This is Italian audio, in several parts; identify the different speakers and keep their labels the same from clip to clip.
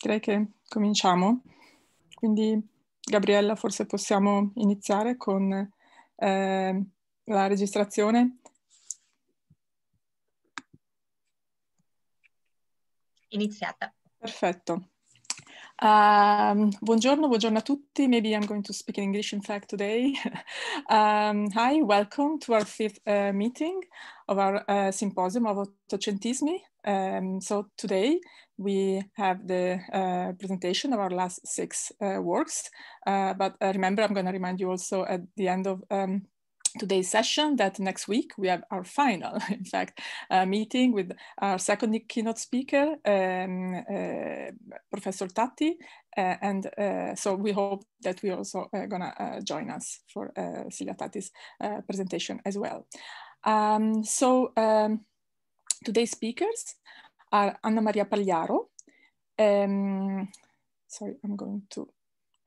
Speaker 1: direi che cominciamo. Quindi Gabriella forse possiamo iniziare con eh, la registrazione. Iniziata. Perfetto. Um, buongiorno, buongiorno a tutti. Maybe I'm going to speak in English, in fact, today. um, hi, welcome to our fifth uh, meeting of our uh, symposium of Ottocentesimi. Um, so today we have the uh, presentation of our last six uh, works, uh, but uh, remember I'm going to remind you also at the end of um, today's session that next week we have our final, in fact, uh, meeting with our second keynote speaker, um, uh, Professor Tatti, and so we hope that we also are gonna join us for Silja Tatti's presentation as well. Um, so um, Today's speakers are Anna Maria Pagliaro. Um, sorry, I'm going to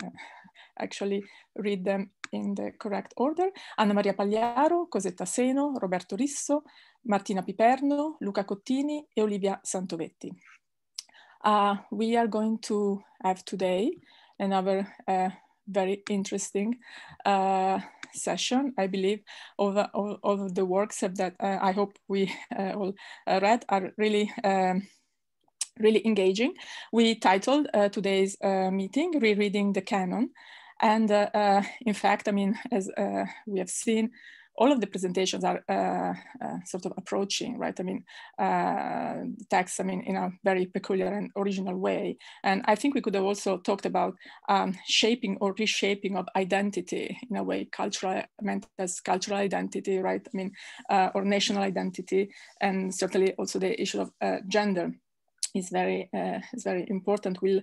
Speaker 1: uh, actually read them in the correct order. Anna Maria Pagliaro, Cosetta Seno, Roberto Risso, Martina Piperno, Luca Cottini e Olivia Santovetti. Uh, we are going to have today another uh, very interesting uh, session. I believe all, the, all, all of the works that uh, I hope we uh, all uh, read are really um, really engaging. We titled uh, today's meeting "Rereading the Canon," and in fact, I mean, as we have seen all of the presentations are uh, uh, sort of approaching, right? I mean, uh, text, I mean, in a very peculiar and original way. And I think we could have also talked about um, shaping or reshaping of identity in a way, cultural, meant as cultural identity, right? I mean, uh, or national identity, and certainly also the issue of uh, gender is very, uh, is very important. We'll,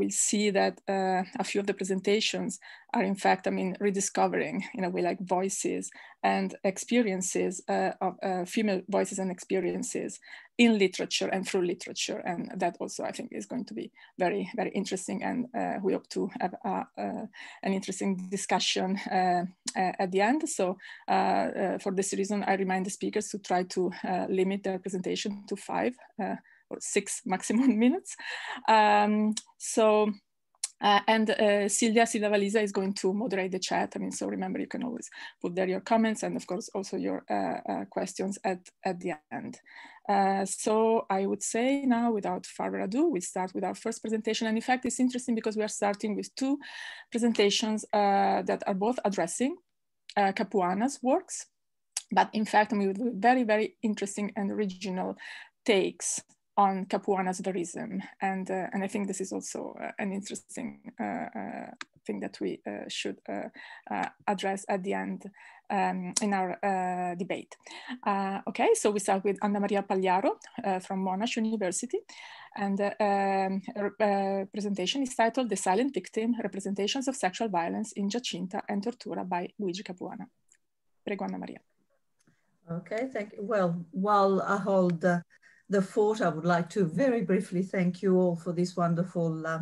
Speaker 1: we'll see that uh, a few of the presentations are in fact, I mean, rediscovering in a way like voices and experiences uh, of uh, female voices and experiences in literature and through literature. And that also I think is going to be very, very interesting. And uh, we hope to have uh, an interesting discussion uh, at the end. So for this reason, I remind the speakers to try to limit their presentation to five six maximum minutes. Um, so, uh, and uh, Silvia Sidavalisa is going to moderate the chat. I mean, so remember, you can always put there your comments and of course also your uh, uh questions at, at the end. Uh, so I would say now, without further ado, we start with our first presentation. And in fact, it's interesting because we are starting with two presentations uh, that are both addressing Capuana's works. But in fact, I mean, with very, very interesting and original takes on Capuana's Nazdarism. And, uh, and I think this is also uh, an interesting uh, uh thing that we uh, should uh, address at the end um, in our debate. okay, so we start with Anna Maria Pagliaro from Monash University. And um, her presentation is titled The Silent Victim, Representations of Sexual Violence in Giacinta and Tortura by Luigi Capuana. Prego, Anna Maria.
Speaker 2: Okay, thank you. Well, while I hold the fort, I would like to very briefly thank you all for this wonderful uh,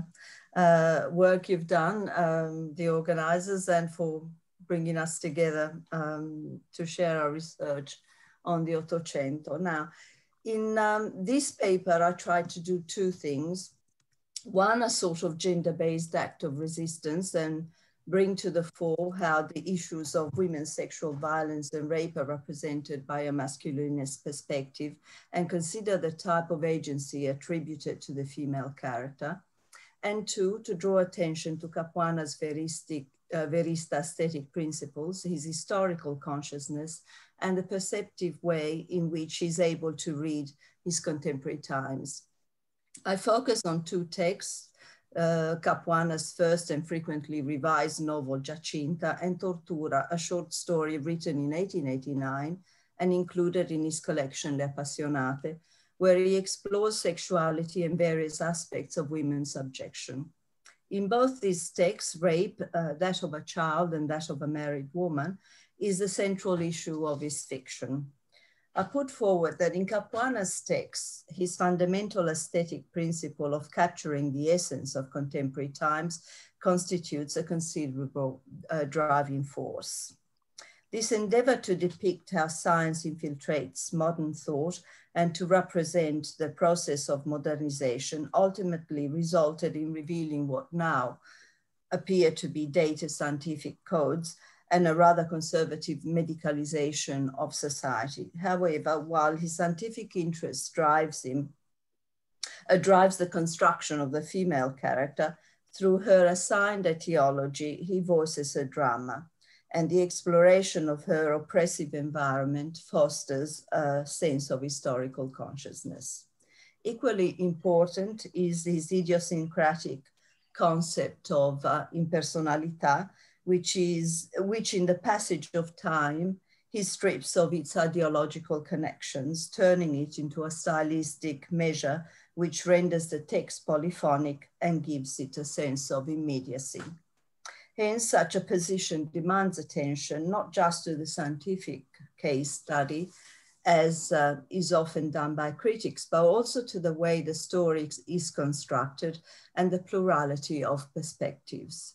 Speaker 2: uh, work you've done, um, the organizers, and for bringing us together um, to share our research on the Ottocento. Now, in um, this paper, I tried to do two things. One, a sort of gender-based act of resistance, and bring to the fore how the issues of women's sexual violence and rape are represented by a masculinist perspective and consider the type of agency attributed to the female character. And two, to draw attention to Capuana's veristic, uh, verista aesthetic principles, his historical consciousness, and the perceptive way in which he's able to read his contemporary times. I focus on two texts uh, Capuana's first and frequently revised novel Giacinta and Tortura, a short story written in 1889 and included in his collection Le Appassionate, where he explores sexuality and various aspects of women's subjection. In both these texts, rape, uh, that of a child and that of a married woman, is the central issue of his fiction. I put forward that in Capuana's text, his fundamental aesthetic principle of capturing the essence of contemporary times constitutes a considerable uh, driving force. This endeavor to depict how science infiltrates modern thought and to represent the process of modernization ultimately resulted in revealing what now appear to be data scientific codes and a rather conservative medicalization of society. However, while his scientific interest drives him, uh, drives the construction of the female character, through her assigned etiology, he voices a drama, and the exploration of her oppressive environment fosters a sense of historical consciousness. Equally important is his idiosyncratic concept of uh, impersonalità, which is which in the passage of time he strips of its ideological connections, turning it into a stylistic measure which renders the text polyphonic and gives it a sense of immediacy. Hence, such a position demands attention, not just to the scientific case study, as uh, is often done by critics, but also to the way the story is constructed and the plurality of perspectives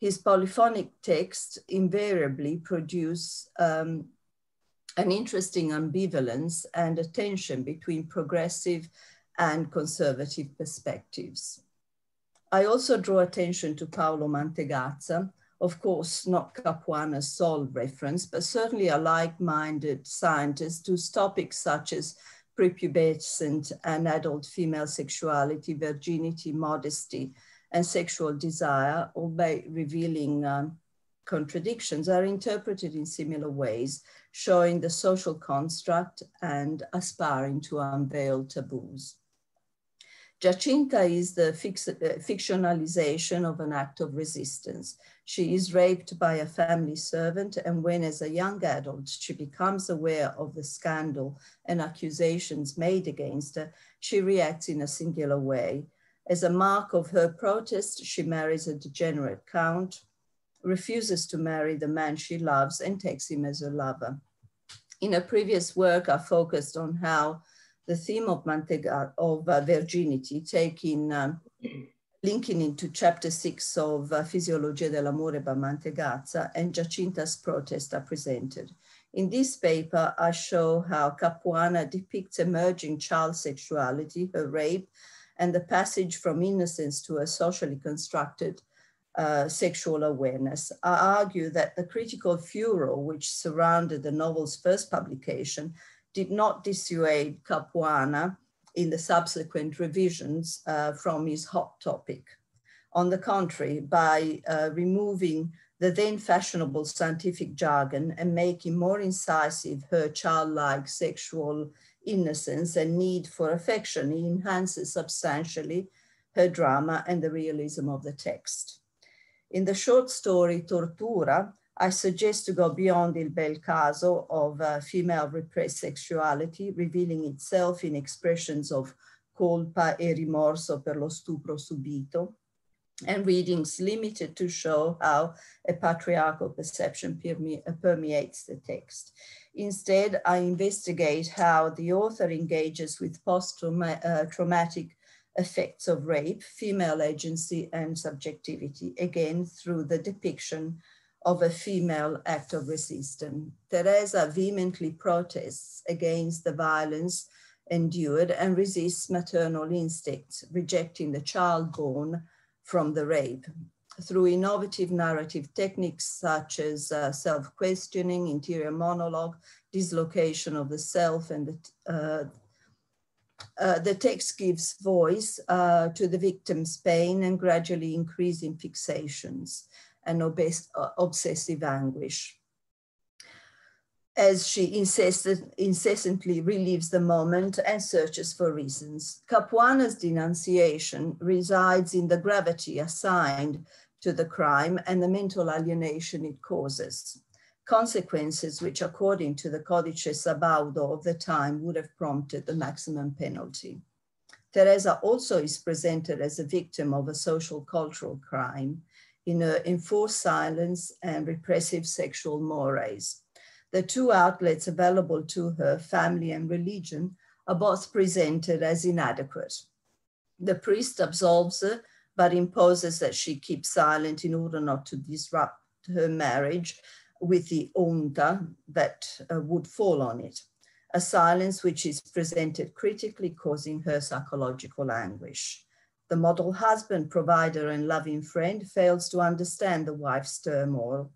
Speaker 2: his polyphonic texts invariably produce um, an interesting ambivalence and a tension between progressive and conservative perspectives. I also draw attention to Paolo Mantegazza, of course, not Capuana's sole reference, but certainly a like-minded scientist whose topics such as prepubescent and adult female sexuality, virginity, modesty, and sexual desire, or by revealing um, contradictions, are interpreted in similar ways, showing the social construct and aspiring to unveil taboos. Jacinta is the fix, uh, fictionalization of an act of resistance. She is raped by a family servant, and when, as a young adult, she becomes aware of the scandal and accusations made against her, she reacts in a singular way, as a mark of her protest, she marries a degenerate count, refuses to marry the man she loves, and takes him as a lover. In a previous work, I focused on how the theme of Mantega of uh, virginity, taking um, linking into chapter six of uh, Physiologia dell'amore by Mantegazza and Giacinta's protest are presented. In this paper, I show how Capuana depicts emerging child sexuality, her rape, and the passage from innocence to a socially constructed uh, sexual awareness. I argue that the critical furor which surrounded the novel's first publication did not dissuade Capuana in the subsequent revisions uh, from his hot topic. On the contrary, by uh, removing the then fashionable scientific jargon and making more incisive her childlike sexual innocence and need for affection. He enhances substantially her drama and the realism of the text. In the short story Tortura, I suggest to go beyond Il Bel Caso of uh, female repressed sexuality, revealing itself in expressions of colpa e rimorso per lo stupro subito, and readings limited to show how a patriarchal perception permeates the text. Instead, I investigate how the author engages with post-traumatic uh, effects of rape, female agency and subjectivity, again through the depiction of a female act of resistance. Teresa vehemently protests against the violence endured and resists maternal instincts, rejecting the child born from the rape through innovative narrative techniques such as uh, self-questioning, interior monologue, dislocation of the self, and the, uh, uh the text gives voice uh, to the victim's pain and gradually increasing fixations and uh, obsessive anguish as she incessantly relives the moment and searches for reasons. Capuana's denunciation resides in the gravity assigned to the crime and the mental alienation it causes, consequences which, according to the Codice Sabaudo of the time, would have prompted the maximum penalty. Teresa also is presented as a victim of a social cultural crime in her enforced silence and repressive sexual mores the two outlets available to her, family and religion, are both presented as inadequate. The priest absolves her, but imposes that she keep silent in order not to disrupt her marriage with the onta that uh, would fall on it, a silence which is presented critically, causing her psychological anguish. The model husband, provider, and loving friend fails to understand the wife's turmoil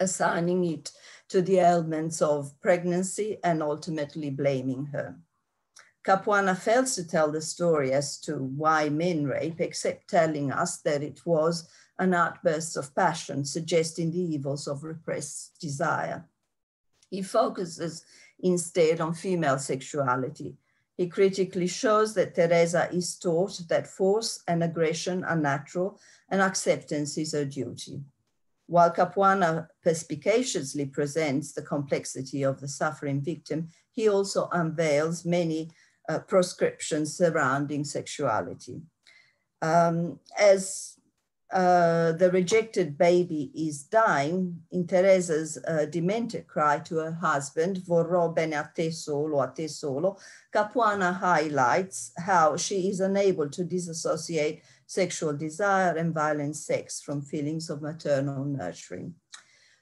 Speaker 2: assigning it to the ailments of pregnancy and ultimately blaming her. Capuana fails to tell the story as to why men rape, except telling us that it was an outburst of passion, suggesting the evils of repressed desire. He focuses instead on female sexuality. He critically shows that Teresa is taught that force and aggression are natural and acceptance is her duty. While Capuana uh, perspicaciously presents the complexity of the suffering victim, he also unveils many uh, proscriptions surrounding sexuality. Um, as uh, the rejected baby is dying, in Teresa's uh, demented cry to her husband, Vorrò bene a te solo, a te solo, Capuana highlights how she is unable to disassociate sexual desire and violent sex from feelings of maternal nurturing.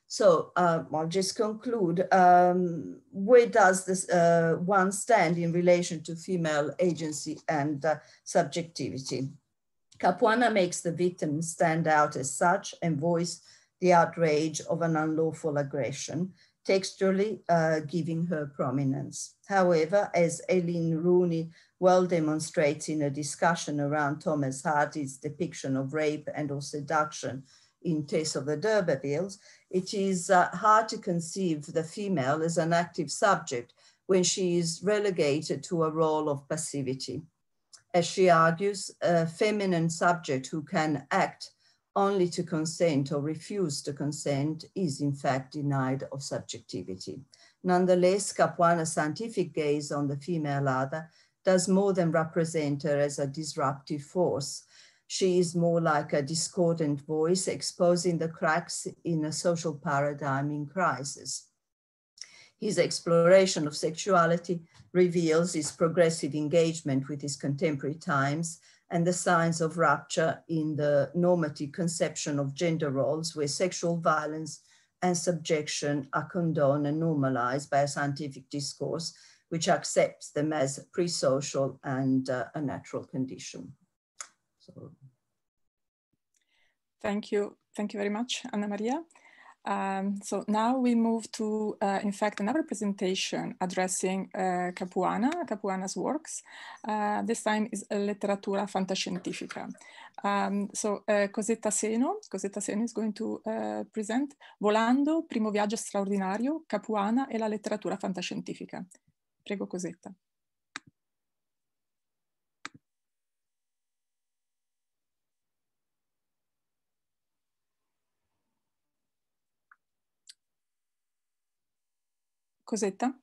Speaker 2: So uh, I'll just conclude. Um, where does this uh, one stand in relation to female agency and uh, subjectivity? Capuana makes the victim stand out as such and voice the outrage of an unlawful aggression, textually uh, giving her prominence. However, as Eileen Rooney well demonstrates in a discussion around Thomas Hardy's depiction of rape and or seduction in Taste of the D'Urbervilles, it is uh, hard to conceive the female as an active subject when she is relegated to a role of passivity. As she argues, a feminine subject who can act only to consent or refuse to consent is in fact denied of subjectivity. Nonetheless, Capuana's scientific gaze on the female other does more than represent her as a disruptive force. She is more like a discordant voice exposing the cracks in a social paradigm in crisis. His exploration of sexuality reveals his progressive engagement with his contemporary times and the signs of rupture in the normative conception of gender roles where sexual violence and subjection are condoned and normalized by a scientific discourse which accepts them as pre-social and uh, a natural condition. So.
Speaker 1: Thank you. Thank you very much, Anna Maria. Um, so now we move to, uh, in fact, another presentation addressing uh, Capuana, Capuana's works. Uh, this time is Letteratura Fantascientifica. Um, so uh, Cosetta Seno, Cosetta Seno is going to uh, present Volando, Primo Viaggio Straordinario, Capuana e la Letteratura Fantascientifica. Prego Cosetta. Cosetta?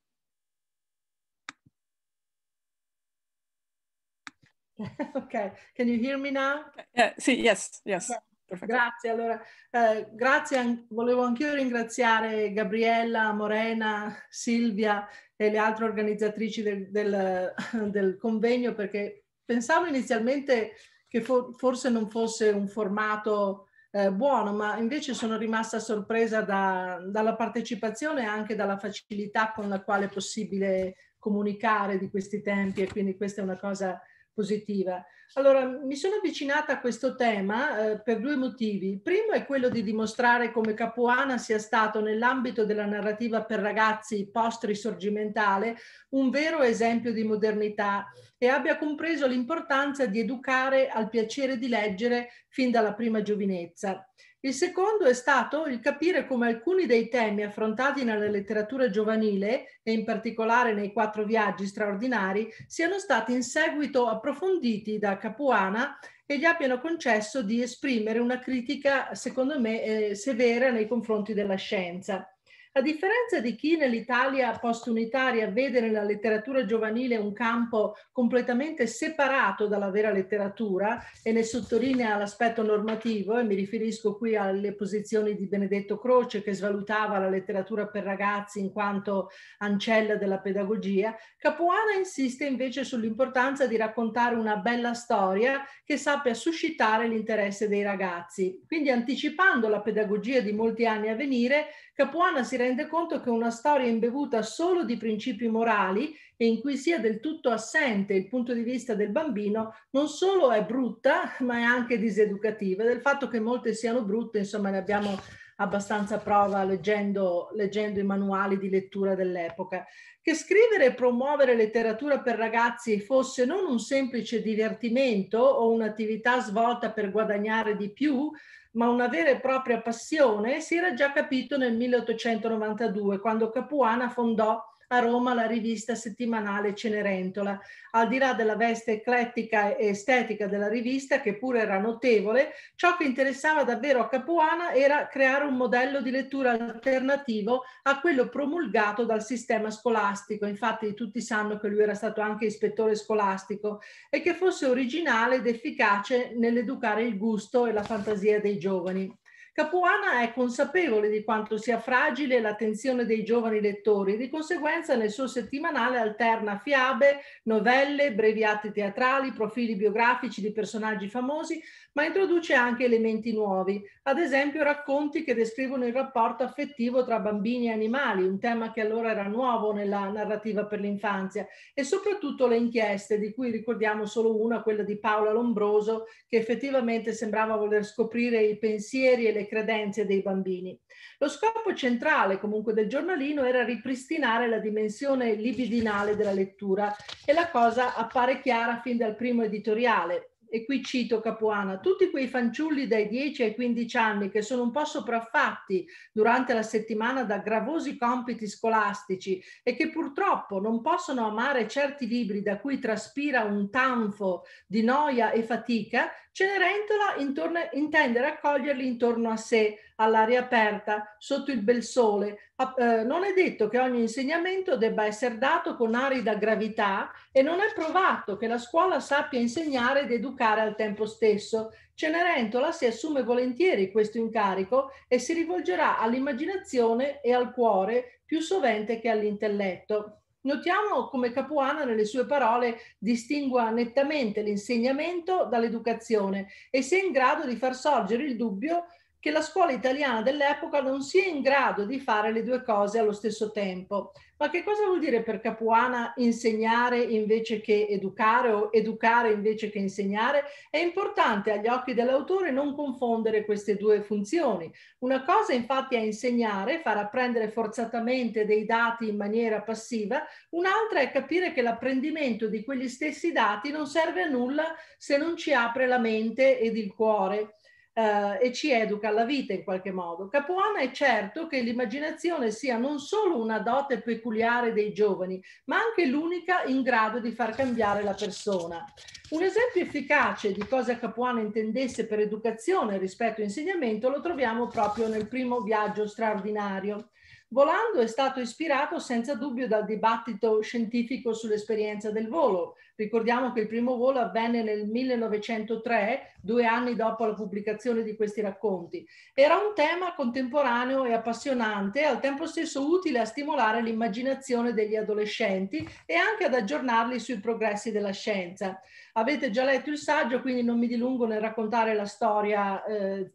Speaker 1: ok, can you hear me now? Uh, sì, yes, yes.
Speaker 3: Okay. Grazie, allora, eh, grazie, volevo anch'io ringraziare Gabriella, Morena, Silvia e le altre organizzatrici del, del, del convegno perché pensavo inizialmente che for, forse non fosse un formato eh, buono, ma invece sono rimasta sorpresa da, dalla partecipazione e anche dalla facilità con la quale è possibile comunicare di questi tempi e quindi questa è una cosa positiva. Allora, mi sono avvicinata a questo tema eh, per due motivi. Il primo è quello di dimostrare come Capuana sia stato, nell'ambito della narrativa per ragazzi post-risorgimentale, un vero esempio di modernità e abbia compreso l'importanza di educare al piacere di leggere fin dalla prima giovinezza. Il secondo è stato il capire come alcuni dei temi affrontati nella letteratura giovanile, e in particolare nei quattro viaggi straordinari, siano stati in seguito approfonditi da Capuana e gli abbiano concesso di esprimere una critica, secondo me, eh, severa nei confronti della scienza. A differenza di chi nell'Italia post-unitaria vede nella letteratura giovanile un campo completamente separato dalla vera letteratura e ne sottolinea l'aspetto normativo, e mi riferisco qui alle posizioni di Benedetto Croce che svalutava la letteratura per ragazzi in quanto ancella della pedagogia, Capuana insiste invece sull'importanza di raccontare una bella storia che sappia suscitare l'interesse dei ragazzi, quindi anticipando la pedagogia di molti anni a venire Capuana si rende conto che una storia imbevuta solo di principi morali e in cui sia del tutto assente il punto di vista del bambino non solo è brutta, ma è anche diseducativa. Del fatto che molte siano brutte, insomma, ne abbiamo abbastanza prova leggendo, leggendo, i manuali di lettura dell'epoca, che scrivere e promuovere letteratura per ragazzi fosse non un semplice divertimento o un'attività svolta per guadagnare di più, ma una vera e propria passione si era già capito nel 1892, quando Capuana fondò a Roma la rivista settimanale Cenerentola. Al di là della veste eclettica e estetica della rivista, che pure era notevole, ciò che interessava davvero a Capuana era creare un modello di lettura alternativo a quello promulgato dal sistema scolastico. Infatti tutti sanno che lui era stato anche ispettore scolastico e che fosse originale ed efficace nell'educare il gusto e la fantasia dei giovani. Capuana è consapevole di quanto sia fragile l'attenzione dei giovani lettori di conseguenza nel suo settimanale alterna fiabe, novelle, breviati teatrali, profili biografici di personaggi famosi ma introduce anche elementi nuovi, ad esempio racconti che descrivono il rapporto affettivo tra bambini e animali, un tema che allora era nuovo nella narrativa per l'infanzia, e soprattutto le inchieste, di cui ricordiamo solo una, quella di Paola Lombroso, che effettivamente sembrava voler scoprire i pensieri e le credenze dei bambini. Lo scopo centrale comunque del giornalino era ripristinare la dimensione libidinale della lettura e la cosa appare chiara fin dal primo editoriale e qui cito Capuana, tutti quei fanciulli dai 10 ai 15 anni che sono un po' sopraffatti durante la settimana da gravosi compiti scolastici e che purtroppo non possono amare certi libri da cui traspira un tanfo di noia e fatica, Cenerentola intorno, intende raccoglierli intorno a sé, all'aria aperta, sotto il bel sole. Eh, non è detto che ogni insegnamento debba essere dato con arida gravità e non è provato che la scuola sappia insegnare ed educare al tempo stesso. Cenerentola si assume volentieri questo incarico e si rivolgerà all'immaginazione e al cuore più sovente che all'intelletto. Notiamo come Capuana nelle sue parole distingua nettamente l'insegnamento dall'educazione e sia in grado di far sorgere il dubbio che la scuola italiana dell'epoca non sia in grado di fare le due cose allo stesso tempo. Ma che cosa vuol dire per Capuana insegnare invece che educare o educare invece che insegnare? È importante agli occhi dell'autore non confondere queste due funzioni. Una cosa infatti è insegnare, far apprendere forzatamente dei dati in maniera passiva, un'altra è capire che l'apprendimento di quegli stessi dati non serve a nulla se non ci apre la mente ed il cuore eh, e ci educa alla vita in qualche modo. Capuana è certo che l'immaginazione sia non solo una dote peculiare dei giovani, ma anche l'unica in grado di far cambiare la persona. Un esempio efficace di cosa Capuana intendesse per educazione rispetto all'insegnamento lo troviamo proprio nel primo viaggio straordinario Volando è stato ispirato senza dubbio dal dibattito scientifico sull'esperienza del volo. Ricordiamo che il primo volo avvenne nel 1903, due anni dopo la pubblicazione di questi racconti. Era un tema contemporaneo e appassionante, al tempo stesso utile a stimolare l'immaginazione degli adolescenti e anche ad aggiornarli sui progressi della scienza. Avete già letto il saggio, quindi non mi dilungo nel raccontare la storia eh,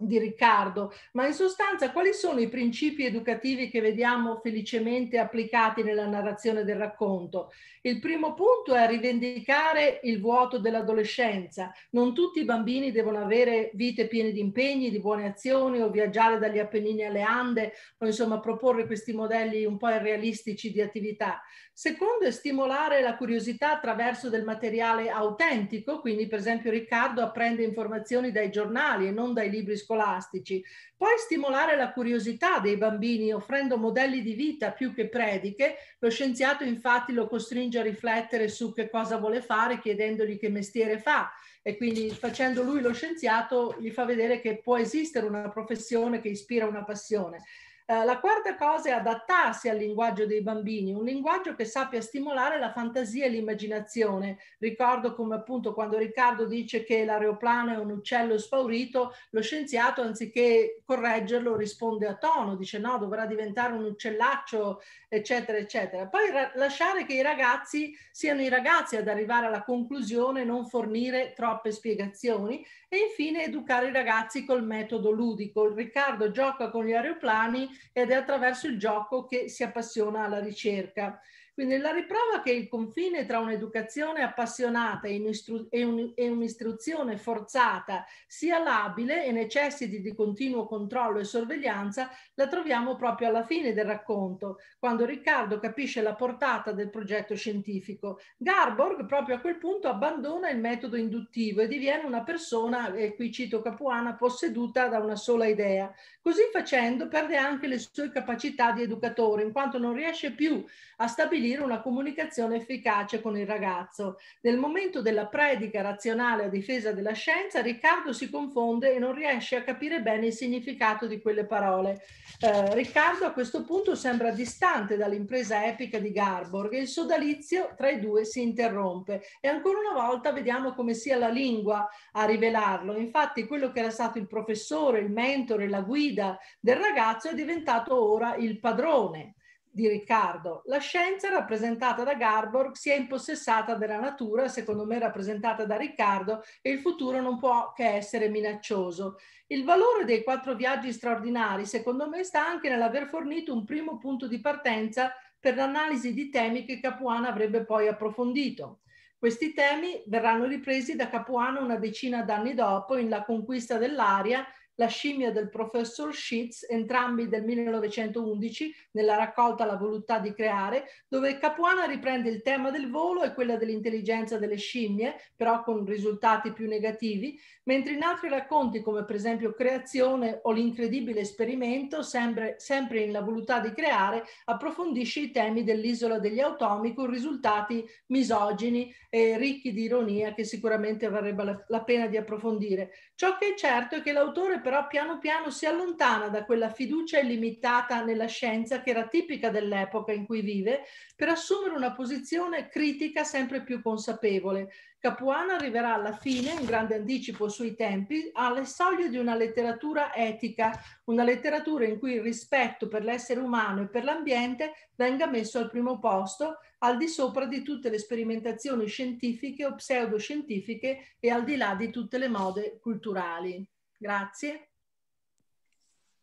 Speaker 3: di Riccardo, ma in sostanza quali sono i principi educativi che vediamo felicemente applicati nella narrazione del racconto? Il primo punto è rivendicare il vuoto dell'adolescenza. Non tutti i bambini devono avere vite piene di impegni, di buone azioni o viaggiare dagli Appennini alle Ande o insomma proporre questi modelli un po' irrealistici di attività. Secondo è stimolare la curiosità attraverso del materiale autentico, quindi per esempio Riccardo apprende informazioni dai giornali e non dai libri scolastici scolastici, poi stimolare la curiosità dei bambini offrendo modelli di vita più che prediche, lo scienziato infatti lo costringe a riflettere su che cosa vuole fare chiedendogli che mestiere fa e quindi facendo lui lo scienziato gli fa vedere che può esistere una professione che ispira una passione. Eh, la quarta cosa è adattarsi al linguaggio dei bambini, un linguaggio che sappia stimolare la fantasia e l'immaginazione. Ricordo come appunto quando Riccardo dice che l'aeroplano è un uccello spaurito, lo scienziato anziché correggerlo risponde a tono, dice no, dovrà diventare un uccellaccio eccetera, eccetera. Poi ra- lasciare che i ragazzi siano i ragazzi ad arrivare alla conclusione, non fornire troppe spiegazioni e infine educare i ragazzi col metodo ludico. Riccardo gioca con gli aeroplani ed è attraverso il gioco che si appassiona alla ricerca. Quindi la riprova che il confine tra un'educazione appassionata e, e un'istruzione forzata sia labile e necessiti di continuo controllo e sorveglianza la troviamo proprio alla fine del racconto, quando Riccardo capisce la portata del progetto scientifico. Garborg proprio a quel punto abbandona il metodo induttivo e diviene una persona, e qui cito Capuana, posseduta da una sola idea. Così facendo perde anche le sue capacità di educatore, in quanto non riesce più a stabilire stabilire una comunicazione efficace con il ragazzo. Nel momento della predica razionale a difesa della scienza, Riccardo si confonde e non riesce a capire bene il significato di quelle parole. Eh, Riccardo a questo punto sembra distante dall'impresa epica di Garborg e il sodalizio tra i due si interrompe. E ancora una volta vediamo come sia la lingua a rivelarlo. Infatti quello che era stato il professore, il mentore, la guida del ragazzo è diventato ora il padrone di Riccardo. La scienza rappresentata da Garborg si è impossessata della natura, secondo me rappresentata da Riccardo, e il futuro non può che essere minaccioso. Il valore dei quattro viaggi straordinari, secondo me, sta anche nell'aver fornito un primo punto di partenza per l'analisi di temi che Capuana avrebbe poi approfondito. Questi temi verranno ripresi da Capuano una decina d'anni dopo in La conquista dell'aria, la scimmia del professor Schitz, entrambi del 1911, nella raccolta La voluttà di creare, dove Capuana riprende il tema del volo e quella dell'intelligenza delle scimmie, però con risultati più negativi, mentre in altri racconti, come per esempio Creazione o L'incredibile esperimento, sempre, sempre in La voluttà di creare, approfondisce i temi dell'isola degli automi con risultati misogini e ricchi di ironia che sicuramente varrebbe la, la pena di approfondire. Ciò che è certo è che l'autore per però piano piano si allontana da quella fiducia illimitata nella scienza che era tipica dell'epoca in cui vive per assumere una posizione critica sempre più consapevole. Capuana arriverà alla fine, un grande anticipo sui tempi, alle soglie di una letteratura etica, una letteratura in cui il rispetto per l'essere umano e per l'ambiente venga messo al primo posto, al di sopra di tutte le sperimentazioni scientifiche o pseudoscientifiche e al di là di tutte le mode culturali. Grazie.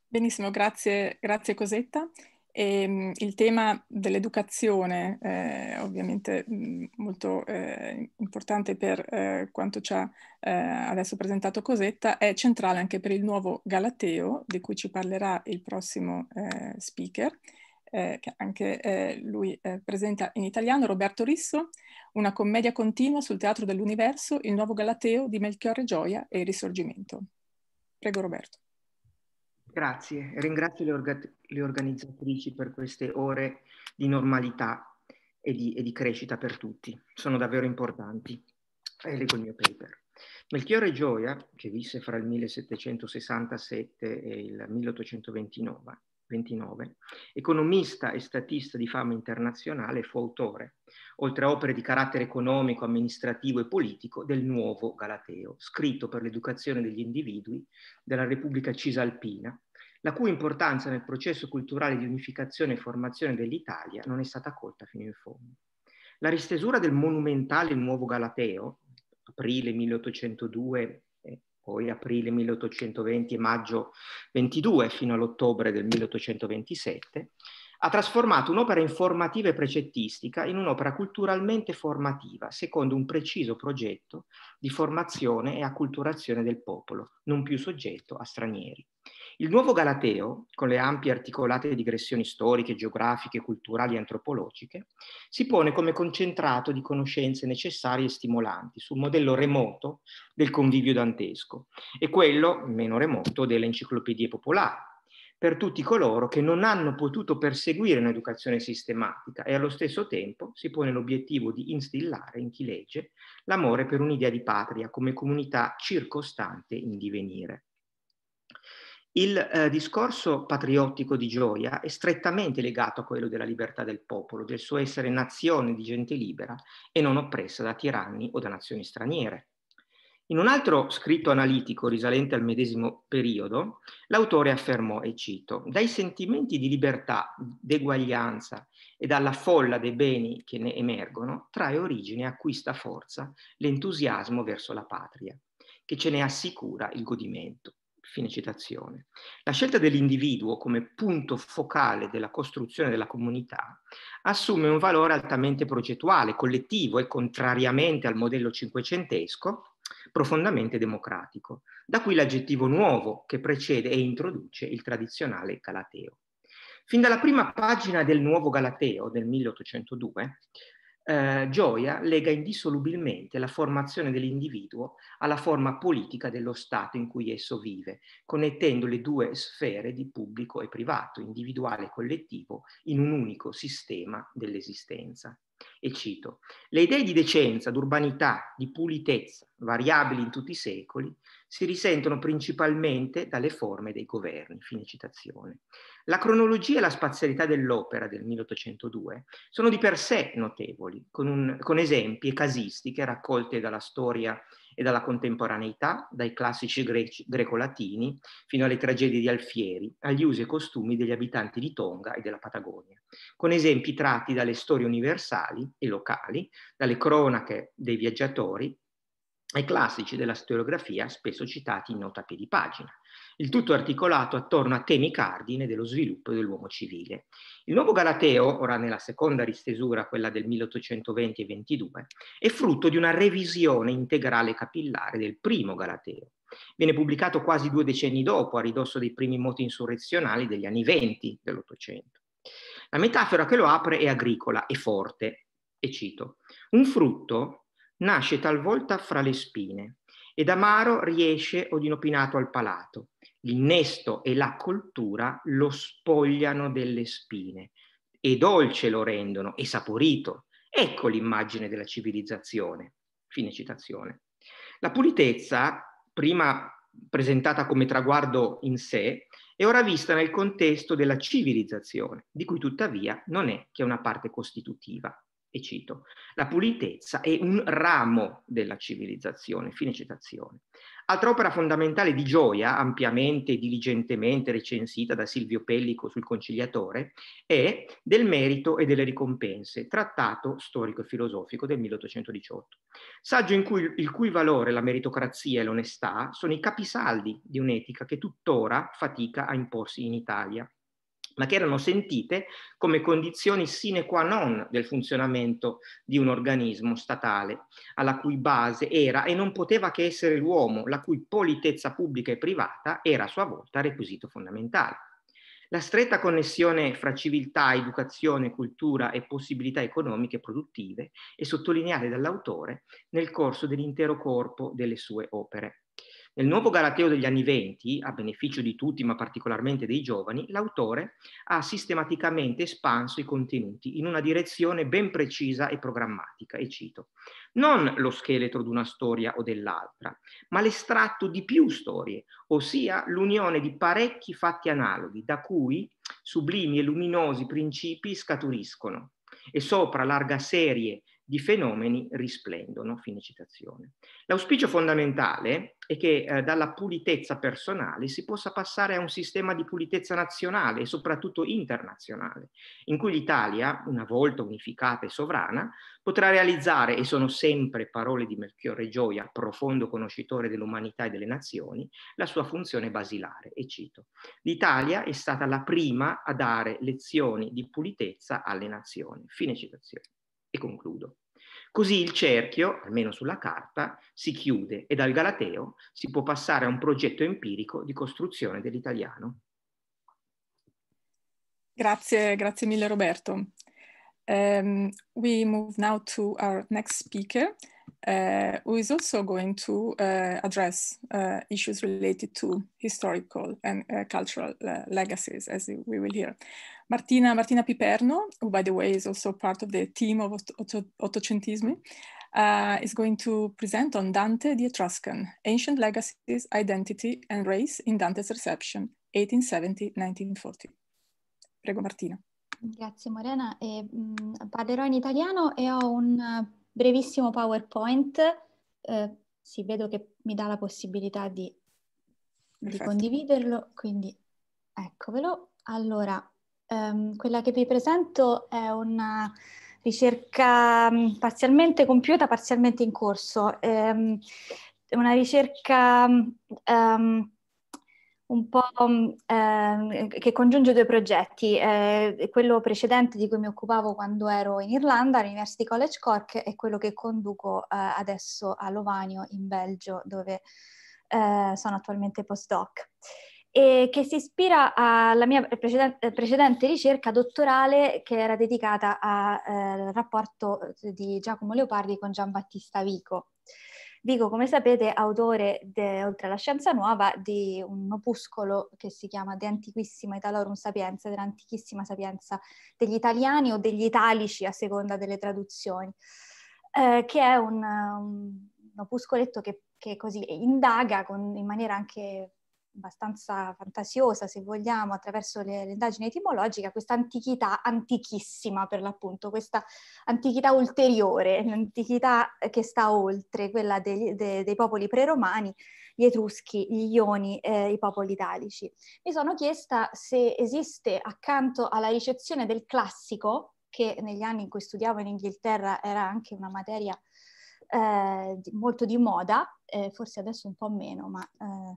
Speaker 1: Benissimo, grazie, grazie Cosetta. E, ehm, il tema dell'educazione, eh, ovviamente mm, molto eh, importante per eh, quanto ci ha eh, adesso presentato Cosetta, è centrale anche per il nuovo Galateo, di cui ci parlerà il prossimo eh, speaker, eh, che anche lui presenta in italiano, Roberto Risso, una commedia continua sul teatro dell'universo, il nuovo Galateo di Melchiorre Gioia e il Risorgimento. Prego Roberto.
Speaker 4: Grazie, ringrazio le, orga le organizzatrici per queste ore di normalità e di, e di crescita per tutti, sono davvero importanti. E eh, leggo il mio paper. Melchiorre Gioia, che visse fra il 1767 e il 1829, 29, economista e statista di fama internazionale, fu autore, oltre a opere di carattere economico, amministrativo e politico, del Nuovo Galateo, scritto per l'educazione degli individui della Repubblica Cisalpina, la cui importanza nel processo culturale di unificazione e formazione dell'Italia non è stata colta fino in fondo. La ristesura del monumentale Nuovo Galateo, aprile 1802 poi aprile 1820 e maggio 22 fino all'ottobre del 1827, ha trasformato un'opera informativa e precettistica in un'opera culturalmente formativa, secondo un preciso progetto di formazione e acculturazione del popolo, non più soggetto a stranieri. Il nuovo Galateo, con le ampie articolate digressioni storiche, geografiche, culturali e antropologiche, si pone come concentrato di conoscenze necessarie e stimolanti sul modello remoto del convivio dantesco e quello meno remoto delle enciclopedie popolari, per tutti coloro che non hanno potuto perseguire un'educazione sistematica e allo stesso tempo si pone l'obiettivo di instillare in chi legge l'amore per un'idea di patria come comunità circostante in divenire. Il eh, discorso patriottico di Gioia è strettamente legato a quello della libertà del popolo, del suo essere nazione di gente libera e non oppressa da tiranni o da nazioni straniere. In un altro scritto analitico risalente al medesimo periodo, l'autore affermò, e cito, dai sentimenti di libertà, d'eguaglianza e dalla folla dei beni che ne emergono, trae origine e acquista forza l'entusiasmo verso la patria, che ce ne assicura il godimento. Fine citazione. La scelta dell'individuo come punto focale della costruzione della comunità assume un valore altamente progettuale, collettivo e contrariamente al modello cinquecentesco, profondamente democratico. Da qui l'aggettivo nuovo che precede e introduce il tradizionale galateo. Fin dalla prima pagina del Nuovo Galateo del 1802, eh, gioia lega indissolubilmente la formazione dell'individuo alla forma politica dello Stato in cui esso vive, connettendo le due sfere di pubblico e privato, individuale e collettivo, in un unico sistema dell'esistenza. E cito, le idee di decenza, d'urbanità, di pulitezza, variabili in tutti i secoli, si risentono principalmente dalle forme dei governi. Fine citazione. La cronologia e la spazialità dell'opera del 1802 sono di per sé notevoli, con, un, con esempi e casistiche raccolte dalla storia e dalla contemporaneità, dai classici greci, greco-latini fino alle tragedie di Alfieri, agli usi e costumi degli abitanti di Tonga e della Patagonia, con esempi tratti dalle storie universali e locali, dalle cronache dei viaggiatori ai classici della storiografia spesso citati in nota a piedi pagina. Il tutto articolato attorno a temi cardine dello sviluppo dell'uomo civile. Il nuovo Galateo, ora nella seconda ristesura, quella del 1820 e 22, è frutto di una revisione integrale capillare del primo Galateo. Viene pubblicato quasi due decenni dopo, a ridosso dei primi moti insurrezionali degli anni venti dell'Ottocento. La metafora che lo apre è agricola e forte, e cito, un frutto nasce talvolta fra le spine ed amaro riesce od inopinato al palato. L'innesto e la coltura lo spogliano delle spine e dolce lo rendono e saporito. Ecco l'immagine della civilizzazione. Fine citazione. La pulitezza, prima presentata come traguardo in sé, è ora vista nel contesto della civilizzazione, di cui tuttavia non è che una parte costitutiva e cito, la pulitezza è un ramo della civilizzazione, fine citazione. Altra opera fondamentale di Gioia, ampiamente e diligentemente recensita da Silvio Pellico sul Conciliatore, è Del merito e delle ricompense, trattato storico e filosofico del 1818. Saggio in cui, il cui valore, la meritocrazia e l'onestà sono i capisaldi di un'etica che tuttora fatica a imporsi in Italia ma che erano sentite come condizioni sine qua non del funzionamento di un organismo statale, alla cui base era e non poteva che essere l'uomo, la cui politezza pubblica e privata era a sua volta requisito fondamentale. La stretta connessione fra civiltà, educazione, cultura e possibilità economiche produttive è sottolineata dall'autore nel corso dell'intero corpo delle sue opere. Nel nuovo Galateo degli anni venti, a beneficio di tutti ma particolarmente dei giovani, l'autore ha sistematicamente espanso i contenuti in una direzione ben precisa e programmatica, e cito, non lo scheletro di una storia o dell'altra, ma l'estratto di più storie, ossia l'unione di parecchi fatti analoghi, da cui sublimi e luminosi principi scaturiscono, e sopra larga serie di fenomeni risplendono, fine citazione. L'auspicio fondamentale è che eh, dalla pulitezza personale si possa passare a un sistema di pulitezza nazionale e soprattutto internazionale, in cui l'Italia, una volta unificata e sovrana, potrà realizzare, e sono sempre parole di Melchiorre Gioia, profondo conoscitore dell'umanità e delle nazioni, la sua funzione basilare, e cito, l'Italia è stata la prima a dare lezioni di pulitezza alle nazioni, fine citazione. E concludo. Così il cerchio, almeno sulla carta, si chiude e dal Galateo si può passare a un progetto empirico di costruzione dell'italiano.
Speaker 1: Grazie, grazie mille Roberto. Um, we move now to our next speaker, uh, who is also going to uh, address uh, issues related to historical and cultural legacies, as we will hear. Martina, Martina Piperno, who by the way is also part of the team of Ottocentesimi, uh, is going to present on Dante the Etruscan, Ancient Legacies, Identity and Race in Dante's Reception, 1870-1940.
Speaker 5: Prego Martina. Grazie Morena, e, mh, mm, parlerò in italiano e ho un uh, brevissimo PowerPoint, uh, sì, vedo che mi dà la possibilità di, di condividerlo, quindi eccovelo. Allora, Um, quella che vi presento è una ricerca mm, parzialmente compiuta, parzialmente in corso. Ehm, è um, una ricerca mm, ehm, un po' eh, che congiunge due progetti, eh, quello precedente di cui mi occupavo quando ero in Irlanda all'University College Cork e quello che conduco eh, adesso a Lovanio in Belgio dove eh, sono attualmente postdoc e che si ispira alla mia precedente, precedente ricerca dottorale che era dedicata eh, al eh, rapporto di Giacomo Leopardi con Giambattista Vico. Vico, come sapete, autore, de, oltre alla scienza nuova, di un opuscolo che si chiama De Antiquissima Italorum Sapienza, dell'antichissima sapienza degli italiani o degli italici a seconda delle traduzioni, eh, che è un, un opuscoletto che, che così indaga con, in maniera anche abbastanza fantasiosa, se vogliamo, attraverso le, le indagini etimologiche, questa antichità antichissima per l'appunto, questa antichità ulteriore, l'antichità che sta oltre, quella dei, dei, dei popoli preromani, gli Etruschi, gli Ioni, eh, i popoli italici. Mi sono chiesta se esiste accanto alla ricezione del classico, che negli anni in cui studiavo in Inghilterra era anche una materia eh, molto di moda, eh, forse adesso un po' meno, ma eh,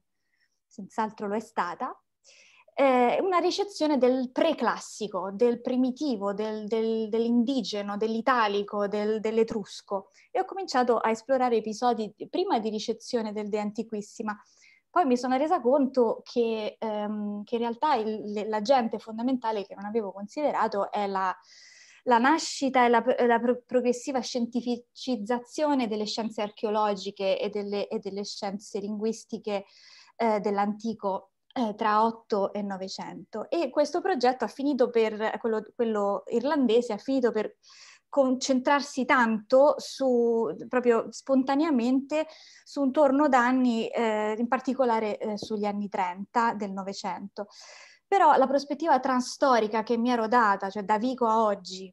Speaker 5: senz'altro lo è stata, eh, una ricezione del preclassico, del primitivo, del, del, dell'indigeno, dell'italico, del, dell'etrusco. E ho cominciato a esplorare episodi prima di ricezione del De Antiquissima. Poi mi sono resa conto che, ehm, che in realtà il, l'agente fondamentale che non avevo considerato è la, la nascita e la, la pro- progressiva scientificizzazione delle scienze archeologiche e delle, e delle scienze linguistiche eh, dell'antico eh, tra 8 e 900 e questo progetto ha finito per, quello, quello irlandese ha finito per concentrarsi tanto su, proprio spontaneamente su un torno d'anni, eh, in particolare eh, sugli anni 30 del Novecento. Però la prospettiva transtorica che mi ero data, cioè da Vico a oggi,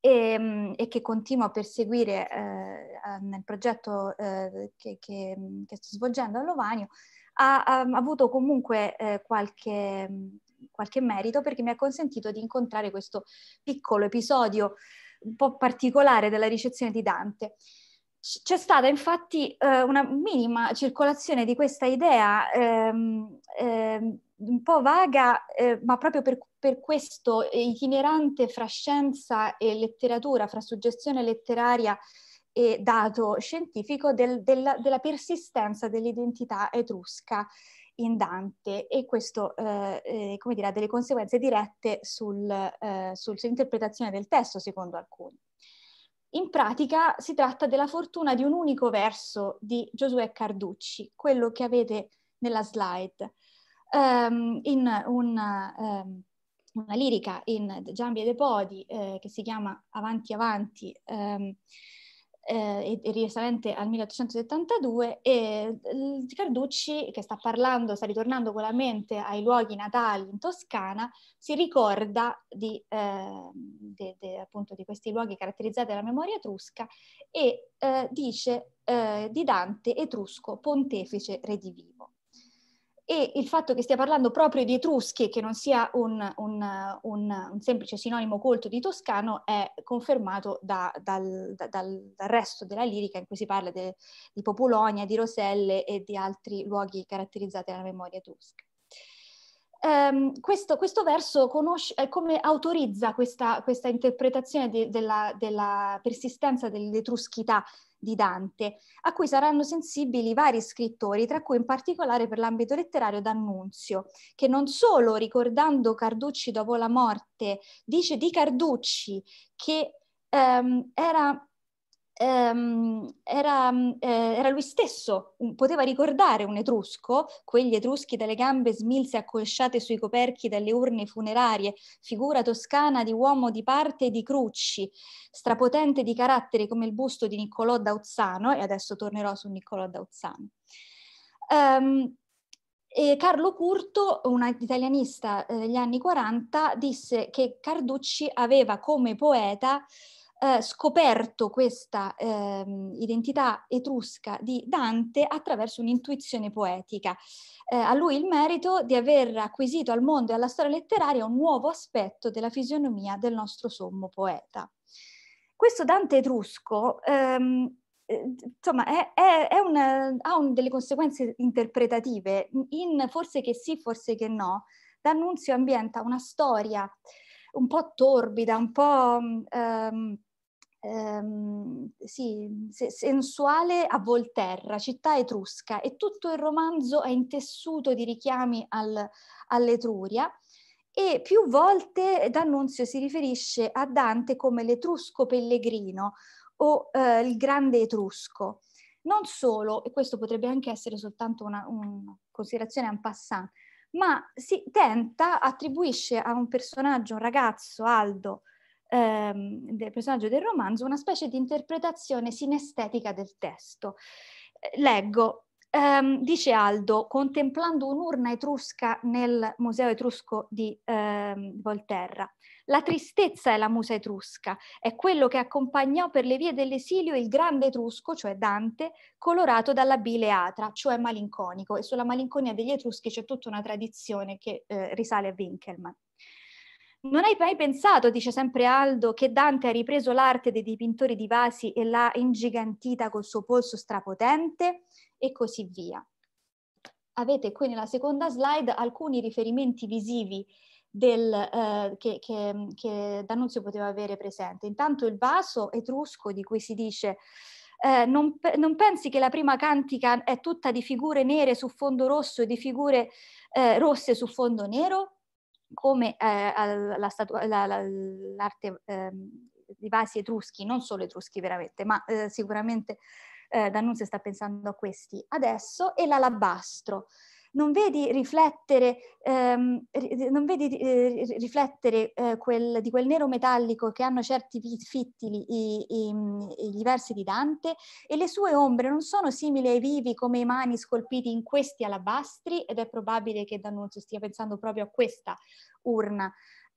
Speaker 5: e, ehm, e che continuo a perseguire eh, nel progetto eh, che, che, che sto svolgendo a Lovanio, ha, ha ehm, avuto comunque eh, qualche, mm, qualche merito perché mi ha consentito di incontrare questo piccolo episodio un po' particolare della ricezione di Dante. C'è stata infatti eh, una minima circolazione di questa idea ehm, ehm, un po' vaga, eh, ma proprio per, per, questo itinerante fra scienza e letteratura, fra suggestione letteraria e dato scientifico del, della, della, persistenza dell'identità etrusca in Dante e questo eh, eh come dire, ha delle conseguenze dirette sul, eh, sull'interpretazione del testo secondo alcuni. In pratica si tratta della fortuna di un unico verso di Giosuè Carducci, quello che avete nella slide, um, in una, um, ehm, una, lirica in Giambia De Podi eh, che si chiama Avanti Avanti, um, eh, risalente al 1872 e eh, Carducci, che sta parlando, sta ritornando con la mente ai luoghi natali in Toscana, si ricorda di, eh, de, de, appunto, di questi luoghi caratterizzati dalla memoria etrusca e eh, dice eh, di Dante Etrusco, pontefice redivivo e il fatto che stia parlando proprio di etruschi e che non sia un, un, un, un, semplice sinonimo colto di toscano è confermato da, dal, da, dal, resto della lirica in cui si parla de, di Populonia, di Roselle e di altri luoghi caratterizzati dalla memoria etrusca. Um, questo, questo, verso conosce, eh, come autorizza questa, questa interpretazione di, della, della, persistenza dell'etruschità di Dante, a cui saranno sensibili vari scrittori, tra cui in particolare per l'ambito letterario D'Annunzio, che non solo ricordando Carducci dopo la morte, dice di Carducci che ehm, era ehm, era, eh, era, lui stesso, poteva ricordare un etrusco, quegli etruschi dalle gambe smilse accolsciate sui coperchi dalle urne funerarie, figura toscana di uomo di parte e di crucci, strapotente di carattere come il busto di Niccolò Dauzzano, e adesso tornerò su Niccolò Dauzzano. Um, e Carlo Curto, un italianista eh, degli anni 40, disse che Carducci aveva come poeta eh, scoperto questa eh, identità etrusca di Dante attraverso un'intuizione poetica. Eh, a lui il merito di aver acquisito al mondo e alla storia letteraria un nuovo aspetto della fisionomia del nostro sommo poeta. Questo Dante etrusco ehm, eh, insomma, è, è, è una, ha un, delle conseguenze interpretative, in forse che sì, forse che no. D'Annunzio ambienta una storia un po' torbida, un po' mm, ehm, ehm, sì, se- sensuale a Volterra, città etrusca, e tutto il romanzo è intessuto di richiami al, all'Etruria e più volte D'Annunzio si riferisce a Dante come l'etrusco pellegrino o eh, il grande etrusco. Non solo, e questo potrebbe anche essere soltanto una, una considerazione en passant, ma si tenta, attribuisce a un personaggio, un ragazzo, Aldo, ehm, del personaggio del romanzo una specie di interpretazione sinestetica del testo. Eh, leggo, ehm, dice Aldo, contemplando un'urna etrusca nel Museo Etrusco di ehm, Volterra. La tristezza è la musa etrusca, è quello che accompagnò per le vie dell'esilio il grande etrusco, cioè Dante, colorato dalla bile atra, cioè malinconico, e sulla malinconia degli etruschi c'è tutta una tradizione che eh, risale a Winkelmann. Non hai mai pensato, dice sempre Aldo, che Dante ha ripreso l'arte dei dipintori di vasi e l'ha ingigantita col suo polso strapotente e così via. Avete qui nella seconda slide alcuni riferimenti visivi del, eh, che, che, che D'Annunzio poteva avere presente. Intanto il vaso etrusco di cui si dice eh, non, non, pensi che la prima cantica è tutta di figure nere su fondo rosso e di figure eh, rosse su fondo nero? come eh, la statua, la, la, l'arte eh, di vasi etruschi, non solo etruschi veramente, ma eh, sicuramente eh, D'Annunzio sta pensando a questi adesso, e l'alabastro, non vedi riflettere, ehm, non vedi, eh, riflettere eh, quel, di quel nero metallico che hanno certi fittili i, i, mm, i versi di Dante e le sue ombre non sono simili ai vivi come i mani scolpiti in questi alabastri ed è probabile che D'Annunzio stia pensando proprio a questa urna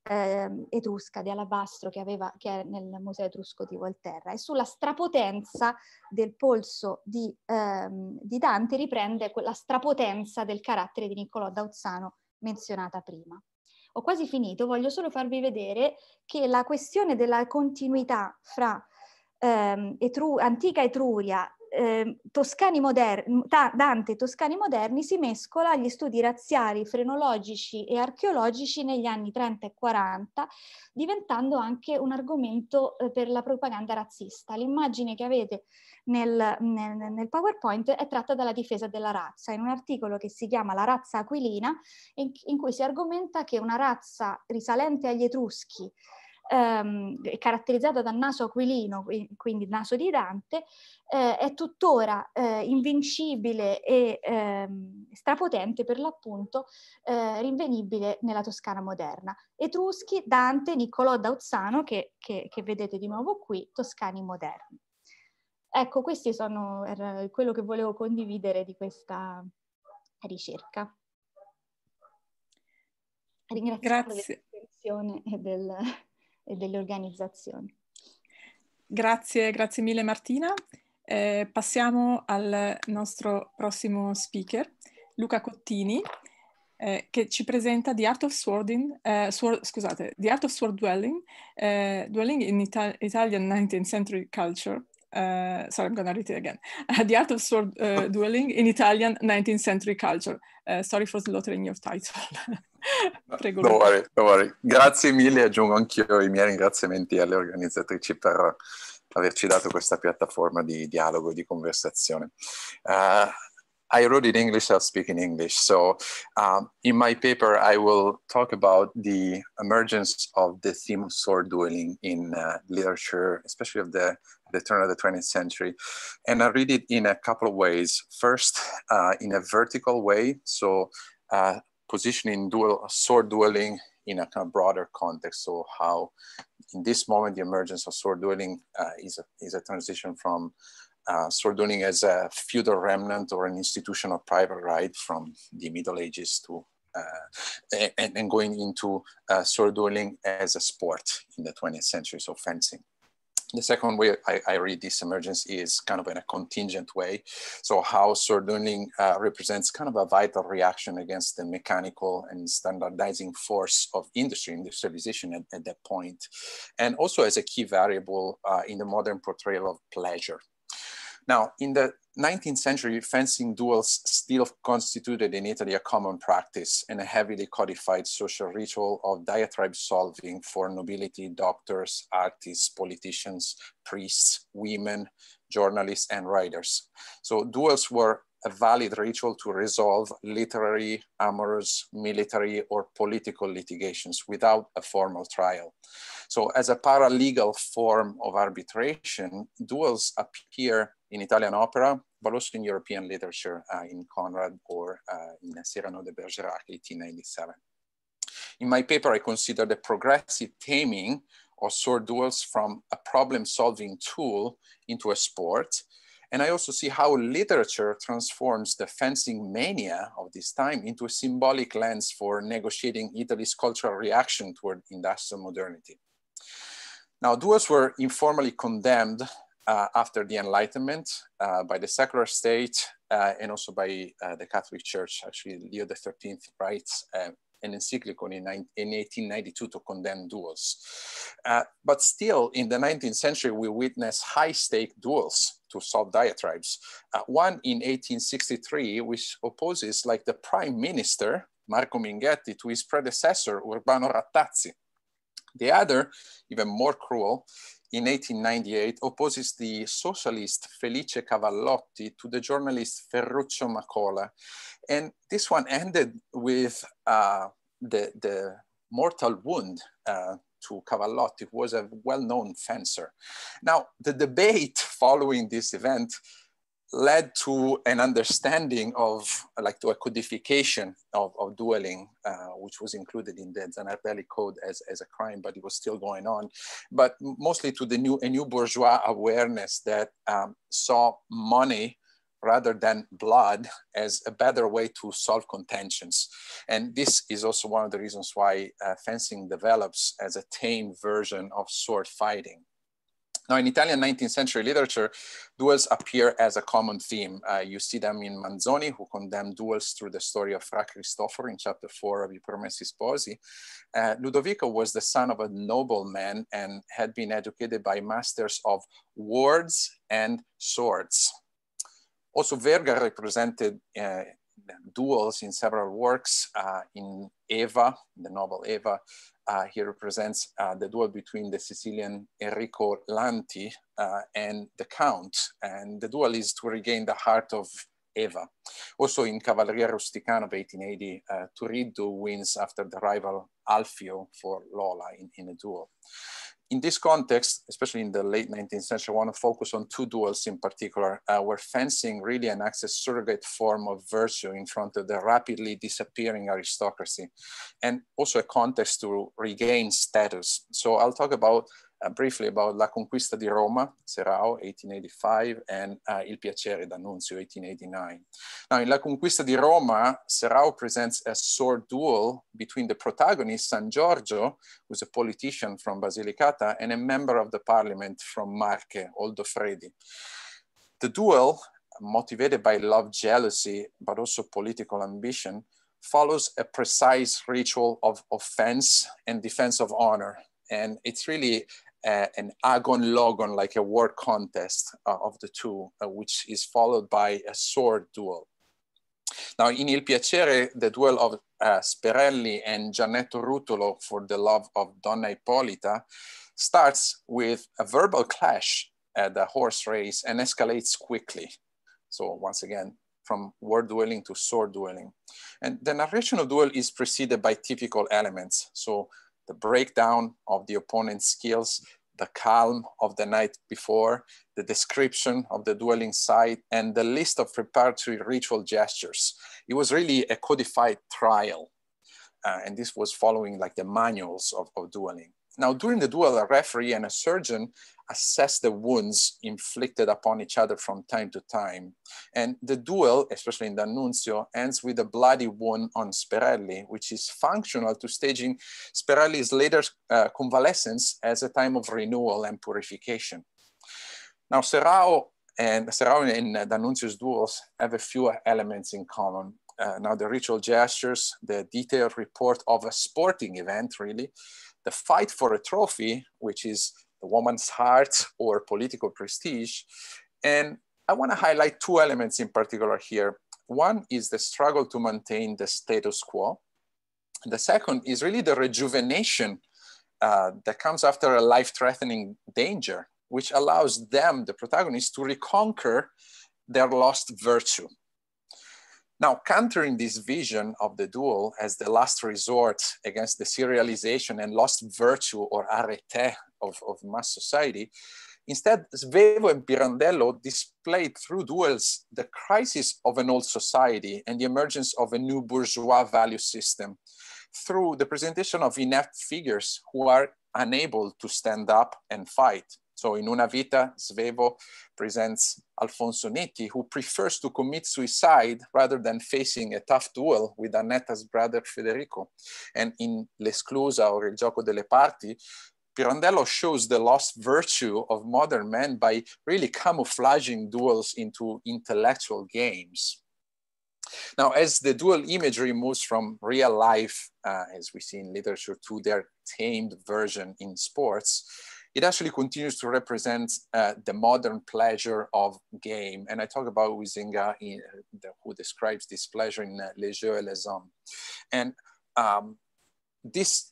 Speaker 5: eh, etrusca di alabastro che, aveva, che è nel Museo Etrusco di Volterra e sulla strapotenza del polso di, ehm, di Dante riprende quella strapotenza del carattere di Niccolò Dauzzano menzionata prima. Ho quasi finito, voglio solo farvi vedere che la questione della continuità fra ehm, Etru- antica Etruria, eh, Toscani moderni, Dante Toscani moderni si mescola agli studi razziali, frenologici e archeologici negli anni 30 e 40, diventando anche un argomento eh, per la propaganda razzista. L'immagine che avete nel, nel, nel, PowerPoint è tratta dalla difesa della razza, in un articolo che si chiama La razza aquilina, in, in cui si argomenta che una razza risalente agli Etruschi, ehm, caratterizzata dal naso aquilino, quindi il naso di Dante, eh, è tuttora eh, invincibile e ehm, strapotente per l'appunto, eh, rinvenibile nella Toscana moderna. Etruschi, Dante, Niccolò Dauzzano, che, che, che vedete di nuovo qui, Toscani moderni. Ecco, questi sono er, quello che volevo condividere di questa ricerca. Ringrazio Grazie. l'attenzione e del, e delle organizzazioni. Grazie,
Speaker 1: grazie mille Martina. Eh, passiamo al nostro prossimo speaker, Luca Cottini, eh, che ci presenta The Art of Swording, eh, sword, scusate, The Art of Sword Dwelling, eh, Dwelling in Ital- Italian 19th Century Culture, uh, sorry, I'm gonna read it again. Uh, the Art of Sword uh, Dueling in Italian 19th Century Culture. Eh, sorry for slaughtering your title. Prego. No, worry,
Speaker 6: don't worry. Grazie mille, aggiungo anch'io i miei ringraziamenti alle organizzatrici per averci dato questa piattaforma di dialogo, e di conversazione. Uh, I wrote in English, I'll speak in English. So um, in my paper, I will talk about the emergence of the theme of sword dueling in uh, literature, especially of the, the turn of the 20th century. And I read it in a couple of ways. First, uh, in a vertical way, so uh, positioning dual, sword dueling in a kind of broader context. So how in this moment, the emergence of sword dueling uh, is, a, is a transition from uh, dueling as a feudal remnant or an institution of private right from the Middle Ages to uh, and, and, going into uh, dueling as a sport in the 20th century, so fencing. The second way I, I, read this emergence is kind of in a contingent way. So how sword uh, represents kind of a vital reaction against the mechanical and standardizing force of industry, industrialization at, at that point, and also as a key variable uh, in the modern portrayal of pleasure now, in the 19th century, fencing duels still constituted in Italy a common practice and a heavily codified social ritual of diatribe solving for nobility, doctors, artists, politicians, priests, women, journalists, and writers. So duels were a valid ritual to resolve literary, amorous, military, or political litigations without a formal trial. So as a paralegal form of arbitration, duels appear in Italian opera, but also in European literature uh, in Conrad or uh, in Cyrano de Bergerac, 1897. In my paper, I consider the progressive taming of sword duels from a problem-solving tool into a sport, and I also see how literature transforms the fencing mania of this time into a symbolic lens for negotiating Italy's cultural reaction toward industrial modernity. Now, duels were informally condemned uh, after the Enlightenment uh, by the secular state uh, and also by uh, the Catholic Church. Actually, Leo XIII writes um, an encyclical in, in 1892 to condemn duels. but still, in the 19th century, we witness high-stake duels to solve diatribes. one in 1863, which opposes like the prime minister, Marco Minghetti, to his predecessor, Urbano Rattazzi. The other, even more cruel, in 1898 opposes the socialist Felice Cavallotti to the journalist Ferruccio Macola. And this one ended with uh, the, the mortal wound uh, to Cavallotti, who was a well-known fencer. Now, the debate following this event led to an understanding of, like to a codification of, of dueling, uh, which was included in the Zanardelli Code as, as a crime, but it was still going on, but mostly to the new, a new bourgeois awareness that um, saw money rather than blood as a better way to solve contentions. And this is also one of the reasons why uh, fencing develops as a tame version of sword fighting. Now, in Italian 19th century literature, duels appear as a common theme. Uh, you see them in Manzoni, who condemned duels through the story of Fra Cristoforo in chapter four of I Promessi Sposi. Uh, Ludovico was the son of a nobleman and had been educated by masters of wards and swords. Also, Verga represented uh, duels in several works uh, in Eva, the novel Eva, uh, he represents uh, the duel between the Sicilian Enrico Lanti uh, and the Count. And the duel is to regain the heart of Eva. Also in Cavalleria Rusticana of 1880, uh, Turiddu wins after the rival Alfio for Lola in, in a duel in this context, especially in the late 19th century, I want to focus on two duels in particular, uh, where fencing really an access surrogate form of virtue in front of the rapidly disappearing aristocracy, and also a context to regain status. So I'll talk about uh, briefly about La Conquista di Roma, Serao, 1885, and uh, Il Piacere d'Annunzio, 1889. Now, in La Conquista di Roma, Serao presents a sword duel between the protagonist, San Giorgio, who's a politician from Basilicata, and a member of the parliament from Marche, Oldofredi. The duel, motivated by love, jealousy, but also political ambition, follows a precise ritual of offense and defense of honor. And it's really uh, an agon logon, like a word contest uh, of the two, uh, which is followed by a sword duel. Now, in Il Piacere, the duel of uh, Sperelli and Giannetto Rutolo for the love of Donna Ippolita starts with a verbal clash at a horse race and escalates quickly. So once again, from word dueling to sword dueling. And the narration of duel is preceded by typical elements. So the breakdown of the opponent's skills, the calm of the night before, the description of the dwelling site, and the list of preparatory ritual gestures. It was really a codified trial. Uh, and this was following like the manuals of, of dueling. Now, during the duel, a referee and a surgeon assess the wounds inflicted upon each other from time to time. And the duel, especially in the ends with a bloody wound on Sperelli, which is functional to staging Sperelli's later uh, convalescence as a time of renewal and purification. Now, Serrao and Serrao in uh, D'Annunzio's duels have a few elements in common. Uh, now, the ritual gestures, the detailed report of a sporting event, really, the fight for a trophy, which is the woman's heart or political prestige. And I want to highlight two elements in particular here. One is the struggle to maintain the status quo. the second is really the rejuvenation uh, that comes after a life threatening danger, which allows them, the protagonists, to reconquer their lost virtue. Now, countering this vision of the duel as the last resort against the serialization and lost virtue or arete of, of mass society, instead, Svevo and Pirandello displayed through duels the crisis of an old society and the emergence of a new bourgeois value system through the presentation of inept figures who are unable to stand up and fight. So in Una Vita, Svevo presents Alfonso Nitti, who prefers to commit suicide rather than facing a tough duel with Annetta's brother Federico. And in L'esclusa or Il gioco delle parti, Pirandello shows the lost virtue of modern men by really camouflaging duels into intellectual games. Now, as the dual imagery moves from real life, uh, as we see in literature, to their tamed version in sports, it actually continues to represent uh, the modern pleasure of game. And I talk about Huizinga in, uh, the, who describes this pleasure in uh, Les Jeux et les Hommes. And um, this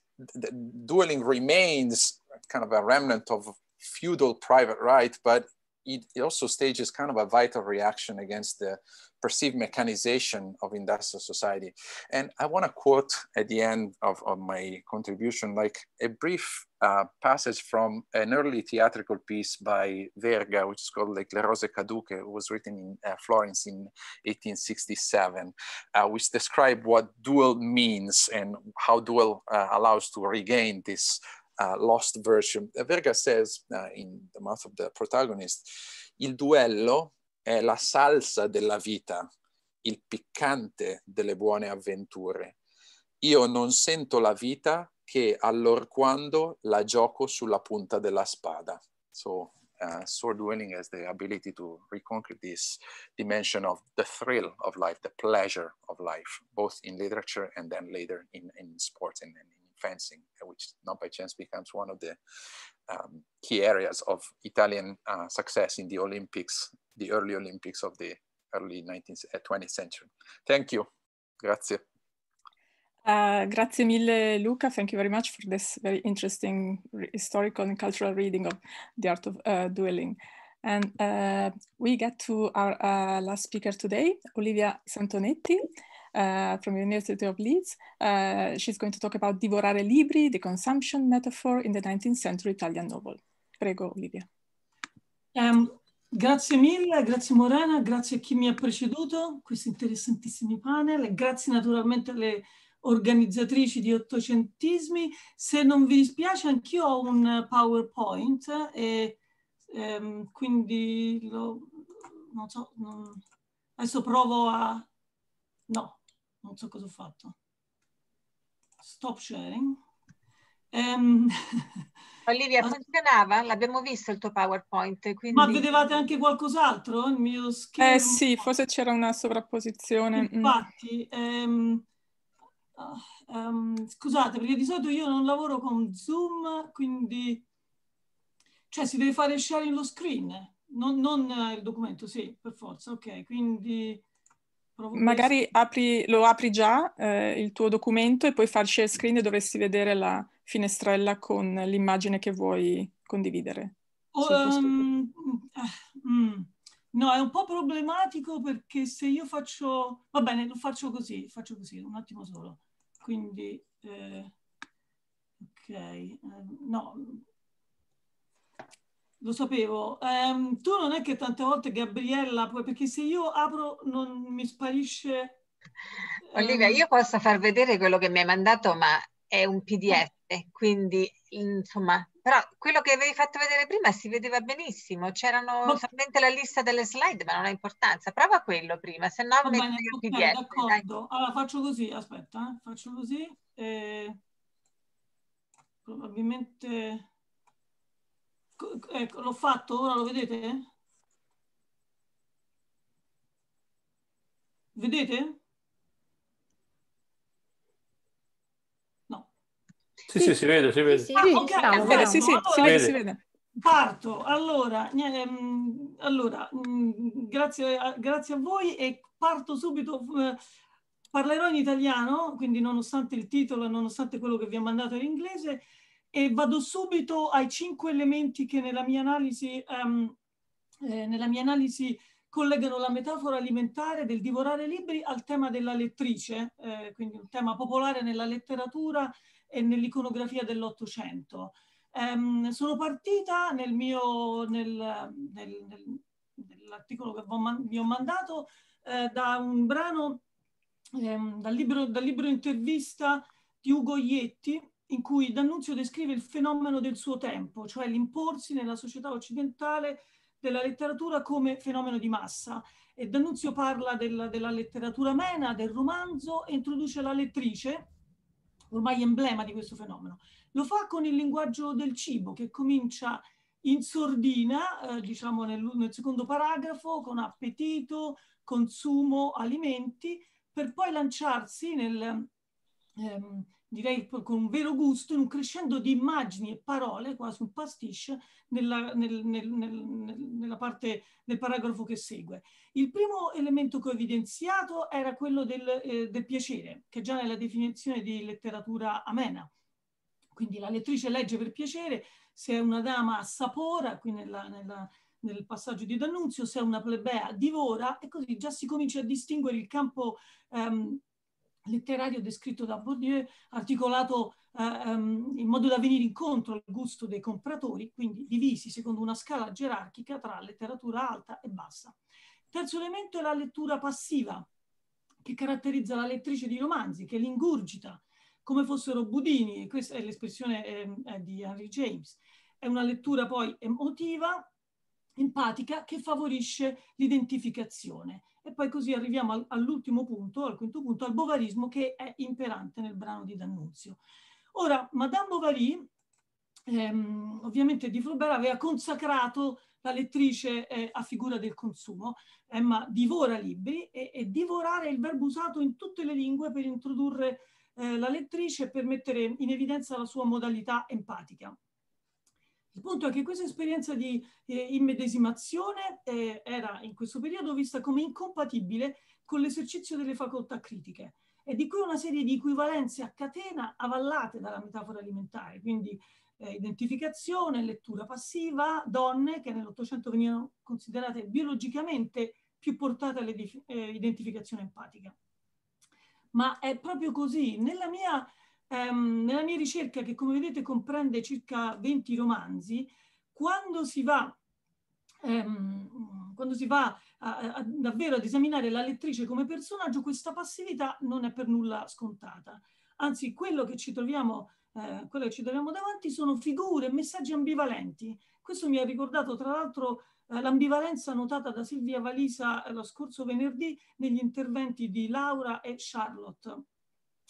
Speaker 6: dueling remains kind of a remnant of feudal private right, but it, it also stages kind of a vital reaction against the perceived mechanization of industrial society. And I want to quote at the end of, of my contribution, like a brief uh, passage from an early theatrical piece by Verga, which is called like Le Rose Caduque, was written in uh, Florence in 1867, uh, which describe what duel means and how duel uh, allows to regain this lost version. Eh, Verga says eh, in the mouth of the protagonist, il duello è la salsa della vita, il piccante delle buone avventure. Io non sento la vita che allorquando la gioco sulla punta della spada. So, uh, sword winning has the ability to reconquer this dimension of the thrill of life, the pleasure of life, both in literature and then later in, in sports and in fencing, uh, which not by chance becomes one of the um, key areas of Italian uh, success in the Olympics, the early Olympics of the early 19th, uh, 20th century. Thank you. Grazie.
Speaker 1: Uh, grazie mille, Luca. Thank you very much for this very interesting historical and cultural reading of the art of uh, dueling. And uh, we get to our uh, last speaker today, Olivia Santonetti. uh, from the University of Leeds. Uh, she's going to talk about Divorare libri, the consumption metaphor in the 19th century Italian novel. Prego, Olivia. Um,
Speaker 7: grazie mille, grazie Morena, grazie a chi mi ha preceduto, questi interessantissimi panel, e grazie naturalmente alle organizzatrici di ottocentismi. Se non vi dispiace, anch'io ho un PowerPoint e ehm, quindi lo, non so, non, adesso provo a... no, non so cosa ho fatto. Stop sharing.
Speaker 1: Um,
Speaker 7: Olivia, funzionava? L'abbiamo visto il tuo PowerPoint. Quindi... Ma vedevate anche qualcos'altro? Il mio schermo? Eh sì,
Speaker 1: forse c'era una sovrapposizione. Mm.
Speaker 7: Infatti, um, um, scusate, perché di solito io non lavoro con Zoom, quindi... Cioè si deve fare sharing lo screen, non, non il documento, sì, per forza. Ok, quindi... Magari
Speaker 1: apri, lo apri già eh, il tuo documento e poi far share screen e dovresti vedere la finestrella con l'immagine che vuoi condividere.
Speaker 7: Um, mm, no, è un po' problematico perché se io faccio... Va bene, lo faccio così, faccio così, un attimo solo. Quindi... Eh, ok, eh, no, lo sapevo. Um, tu non è che tante volte Gabriella, puoi, perché se io apro non mi sparisce... Ehm Olivia, um... io posso far vedere quello che mi hai mandato, ma è un PDF, eh. quindi insomma, però quello che avevi fatto vedere prima si vedeva benissimo, c'erano ma... solamente la lista delle slide, ma non ha importanza. Prova quello prima, se no metti bene, il PDF. D'accordo, allora faccio così, aspetta, eh. faccio così. Eh... Probabilmente Ecco, l'ho fatto, ora lo vedete? Vedete?
Speaker 8: No. Sì, sì, sì si vede, si vede. Sì, sì, ah, okay, bravo, sì, sì, allora, si
Speaker 7: vede, Parto, allora, ehm, allora mh, mm, grazie, a, grazie, a, voi e parto subito, eh, parlerò in italiano, quindi nonostante il titolo, nonostante quello che vi ho mandato in inglese, e vado subito ai cinque elementi che nella mia analisi, um, eh, nella mia analisi collegano la metafora alimentare del divorare libri al tema della lettrice, eh, quindi un tema popolare nella letteratura e nell'iconografia dell'Ottocento. Um, sono partita nel mio, nel, nel, nel, nell'articolo che vi ho mandato eh, da un brano, ehm, dal, libro, dal libro intervista di Ugo Ietti, in cui D'Annunzio descrive il fenomeno del suo tempo, cioè l'imporsi nella società occidentale della letteratura come fenomeno di massa. E D'Annunzio parla del, della letteratura mena, del romanzo e introduce la lettrice, ormai emblema di questo fenomeno. Lo fa con il linguaggio del cibo che comincia in sordina, eh, diciamo nel, nel secondo paragrafo, con appetito, consumo, alimenti, per poi lanciarsi nel, ehm, direi con un vero gusto, in un crescendo di immagini e parole, quasi un pastiche, nella, nel, nel, nel, parte, nel, paragrafo che segue. Il primo elemento che ho evidenziato era quello del, eh, del piacere, che già nella definizione di letteratura amena. Quindi la lettrice legge per piacere, se è una dama assapora, qui nella, nella, nel passaggio di D'Annunzio, se è una plebea divora, e così già si comincia a distinguere il campo... Ehm, letterario descritto da Bourdieu, articolato eh, ehm, in modo da venire incontro al gusto dei compratori, quindi divisi secondo una scala gerarchica tra letteratura alta e bassa. Terzo elemento è la lettura passiva, che caratterizza la lettrice di romanzi, che l'ingurgita, come fossero budini, questa è l'espressione ehm, eh, di Henry James. È una lettura poi emotiva, empatica, che favorisce l'identificazione e poi così arriviamo all'ultimo punto, al quinto punto, al bovarismo che è imperante nel brano di D'Annunzio. Ora, Madame Bovary, ehm, ovviamente di Flaubert, aveva consacrato la lettrice eh, a figura del consumo. Emma eh, divora libri e, e, divorare è il verbo usato in tutte le lingue per introdurre eh, la lettrice e per mettere in evidenza la sua modalità empatica. Il punto è che questa esperienza di eh, immedesimazione eh, era in questo periodo vista come incompatibile con l'esercizio delle facoltà critiche e di cui una serie di equivalenze a catena avallate dalla metafora alimentare, quindi eh, identificazione, lettura passiva, donne che nell'Ottocento venivano considerate biologicamente più portate all'identificazione eh, empatica. Ma è proprio così. Nella mia ehm, nella mia ricerca, che come vedete comprende circa 20 romanzi, quando si va, ehm, quando si va a, a, davvero ad esaminare la lettrice come personaggio, questa passività non è per nulla scontata. Anzi, quello che ci troviamo, eh, che ci troviamo davanti sono figure, messaggi ambivalenti. Questo mi ha ricordato, tra l'altro, eh, l'ambivalenza notata da Silvia Valisa eh, lo scorso venerdì negli interventi di Laura e Charlotte.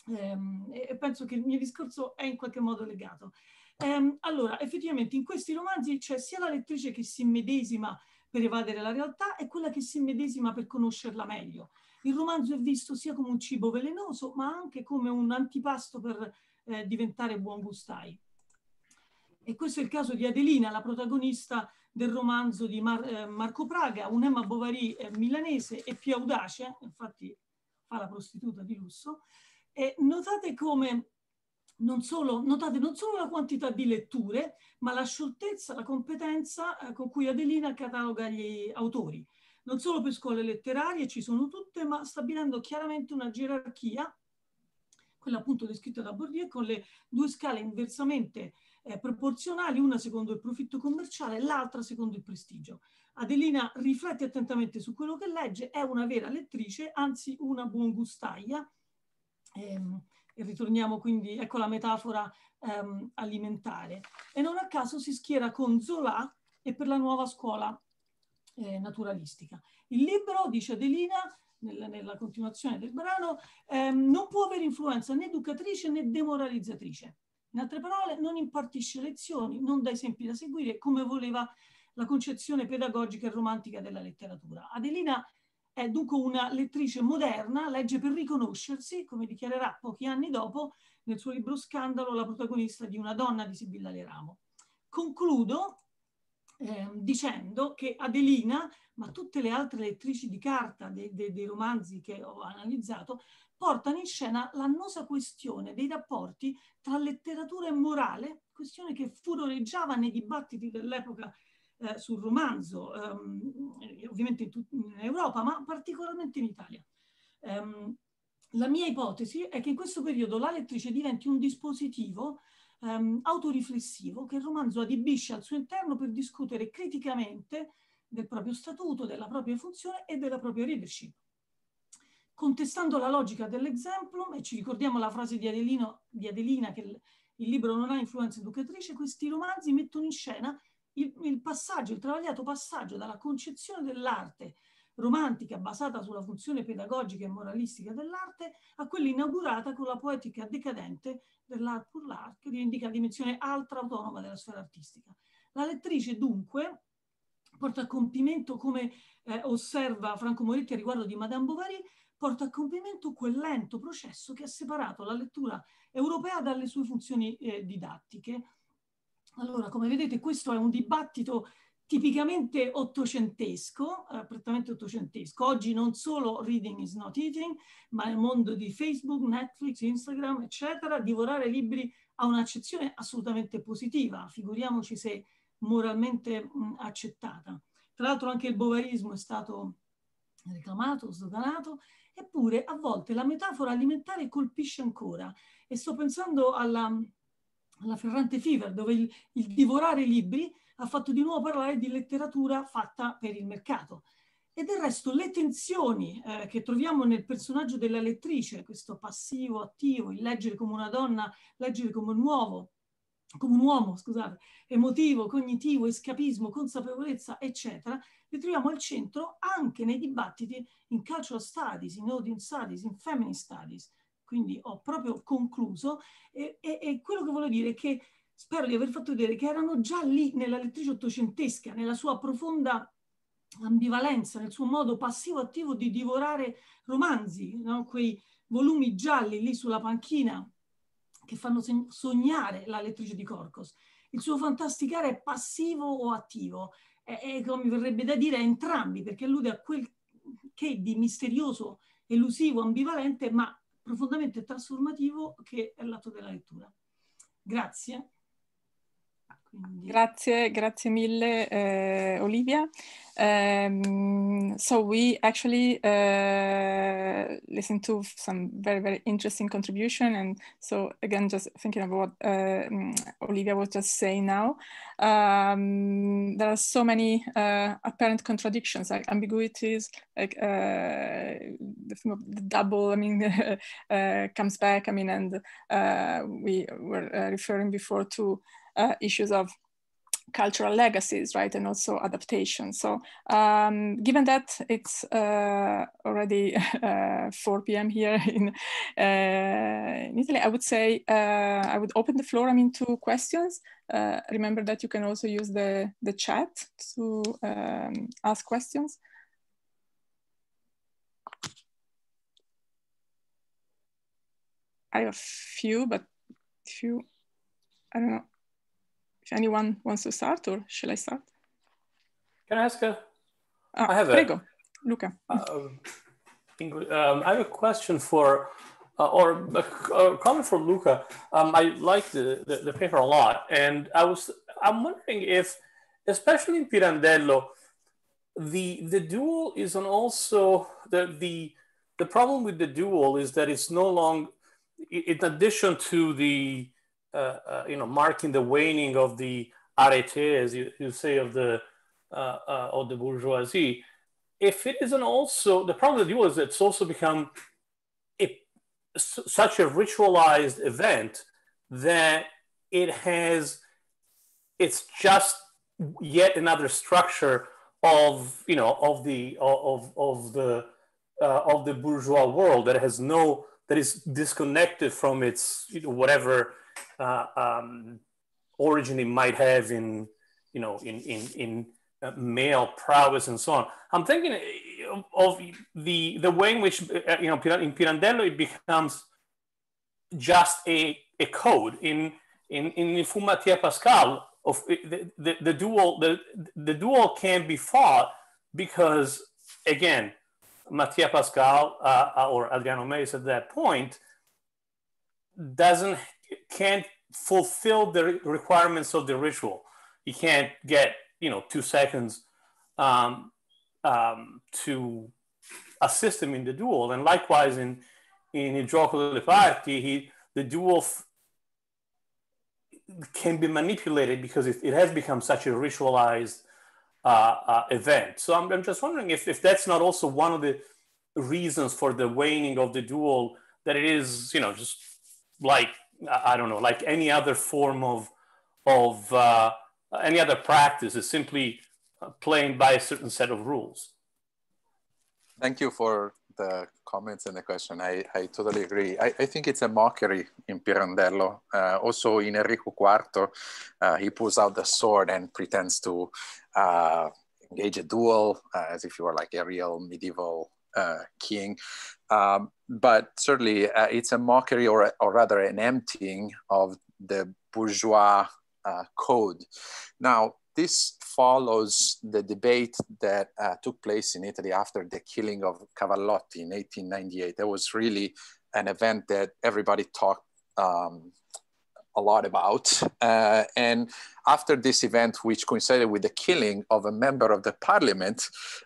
Speaker 7: Ehm, e penso che il mio discorso è in qualche modo legato. Ehm, allora, effettivamente in questi romanzi c'è sia la lettrice che si medesima per evadere la realtà e quella che si medesima per conoscerla meglio. Il romanzo è visto sia come un cibo velenoso, ma anche come un antipasto per eh, diventare buon gustai. E questo è il caso di Adelina, la protagonista del romanzo di Mar eh, Marco Praga, un'Emma Bovary eh, milanese e più audace, infatti fa la prostituta di lusso, eh, notate come non solo, notate non solo la quantità di letture, ma la scioltezza, la competenza eh, con cui Adelina cataloga gli autori. Non solo per scuole letterarie, ci sono tutte, ma stabilendo chiaramente una gerarchia, quella appunto descritta da Bordier, con le due scale inversamente eh, proporzionali, una secondo il profitto commerciale, l'altra secondo il prestigio. Adelina riflette attentamente su quello che legge, è una vera lettrice, anzi una buongustaia, e, ehm, e ritorniamo quindi, ecco la metafora ehm, alimentare. E non a caso si schiera con Zola e per la nuova scuola eh, naturalistica. Il libro, dice Adelina, nella, nella continuazione del brano, ehm, non può avere influenza né educatrice né demoralizzatrice. In altre parole, non impartisce lezioni, non dà esempi da seguire, come voleva la concezione pedagogica e romantica della letteratura. Adelina è dunque una lettrice moderna, legge per riconoscersi, come dichiarerà pochi anni dopo nel suo libro Scandalo, la protagonista di Una donna di Sibilla Leramo. Concludo eh, dicendo che Adelina, ma tutte le altre lettrici di carta de, de, dei romanzi che ho analizzato, portano in scena l'annosa questione dei rapporti tra letteratura e morale, questione che furoreggiava nei dibattiti dell'epoca eh, sul romanzo, ehm, ovviamente in, tut- in, Europa, ma particolarmente in Italia. Ehm, la mia ipotesi è che in questo periodo la lettrice diventi un dispositivo ehm, autoriflessivo che il romanzo adibisce al suo interno per discutere criticamente del proprio statuto, della propria funzione e della propria leadership. Contestando la logica dell'exemplum, e ci ricordiamo la frase di, Adelino, di Adelina che il, il libro non ha influenza educatrice, questi romanzi mettono in scena il, il passaggio, il travagliato passaggio dalla concezione dell'arte romantica basata sulla funzione pedagogica e moralistica dell'arte a quella inaugurata con la poetica decadente dell'art pour l'art che indica la dimensione altra autonoma della sfera artistica. La lettrice dunque porta a compimento, come eh, osserva Franco Moretti a riguardo di Madame Bovary, porta a compimento quel lento processo che ha separato la lettura europea dalle sue funzioni eh, didattiche, allora, come vedete, questo è un dibattito tipicamente ottocentesco, eh, prettamente ottocentesco. Oggi non solo reading is not eating, ma nel mondo di Facebook, Netflix, Instagram, eccetera, divorare libri ha un'accezione assolutamente positiva, figuriamoci se moralmente mh, mm, accettata. Tra l'altro anche il bovarismo è stato reclamato, sdoganato, eppure a volte la metafora alimentare colpisce ancora e sto pensando alla alla Ferrante Fever, dove il, il divorare libri ha fatto di nuovo parlare di letteratura fatta per il mercato. E del resto le tensioni eh, che troviamo nel personaggio della lettrice, questo passivo, attivo, il leggere come una donna, leggere come un uomo, come un uomo, scusate, emotivo, cognitivo, escapismo, consapevolezza, eccetera, le troviamo al centro anche nei dibattiti in cultural studies, in audience studies, in feminist studies, quindi ho proprio concluso e, e, e quello che voglio dire è che spero di aver fatto vedere che erano già lì nella lettrice ottocentesca, nella sua profonda ambivalenza, nel suo modo passivo-attivo di divorare romanzi, no? quei volumi gialli lì sulla panchina che fanno sognare la lettrice di Corcos. Il suo fantasticare è passivo o attivo, è, è come mi verrebbe da dire a entrambi, perché allude a quel che di misterioso, elusivo, ambivalente, ma profondamente trasformativo che è l'atto della lettura. Grazie.
Speaker 1: Grazie, grazie mille, uh, Olivia. Um, so we actually uh, eh, listened to some very, very interesting contribution. And so again, just thinking about what uh, eh, mm, Olivia was just saying now, um, there are so many uh, apparent contradictions, like ambiguities, like the, double, I mean, comes back, I mean, and we were referring before to uh, issues of cultural legacies, right, and also adaptation. So um, given that it's uh, already uh, 4 p.m. here in, uh, in, Italy, I would say uh, I would open the floor, I mean, to questions. Uh, remember that you can also use the, the chat to um, ask questions. I have a few, but few, I don't know if anyone wants to start, or shall I start? Can I ask a? Ah, I have prego, a, Luca.
Speaker 8: Uh, um, I have a question for, uh, or a, comment for Luca. Um, I like the, the, the, paper a lot, and I was I'm wondering if, especially in Pirandello, the the dual is an also the the the problem with the dual is that it's no long in addition to the uh, uh, you know, marking the waning of the arete, as you, you say, of the uh, of the bourgeoisie. If it isn't also the problem with you is it's also become a, such a ritualized event that it has it's just yet another structure of you know of the of of the uh, of the bourgeois world that has no that is disconnected from its you know, whatever uh, um, origin it might have in, you know, in, in, in uh, male prowess and so on. I'm thinking uh, of, the, the way in which, uh, you know, in Pirandello, it becomes just a, a code. In, in, in Fumatia Pascal, of uh, the, the, the duel, the, the duel can be fought because again, Mattia Pascal uh, uh or Adriano Meis at that point doesn't can't fulfill the requirements of the ritual. You can't get you know two seconds um, um, to assist him in the duel, and likewise in in Hidrocolo Leparti, he the duel f- can be manipulated because it, it, has become such a ritualized uh, uh, event. So I'm, I'm just wondering if, if that's not also one of the reasons for the waning of the duel that it is you know just like I don't know, like any other form of, of uh, any other practice is simply uh, playing by a certain set of rules. Thank you for the comments and the question. I, I
Speaker 6: totally agree. I, I think it's a mockery in Pirandello. Uh, also in Enrico IV, uh, he pulls out the sword and pretends to uh, engage a duel uh, as if you were like a real medieval uh, keying. Um, but certainly, uh, it's a mockery or, or rather an emptying of the bourgeois uh, code. Now, this follows the debate that uh, took place in Italy after the killing of Cavallotti in 1898. That was really an event that everybody talked um, a lot about. Uh, and after this event, which coincided with the killing of a member of the parliament,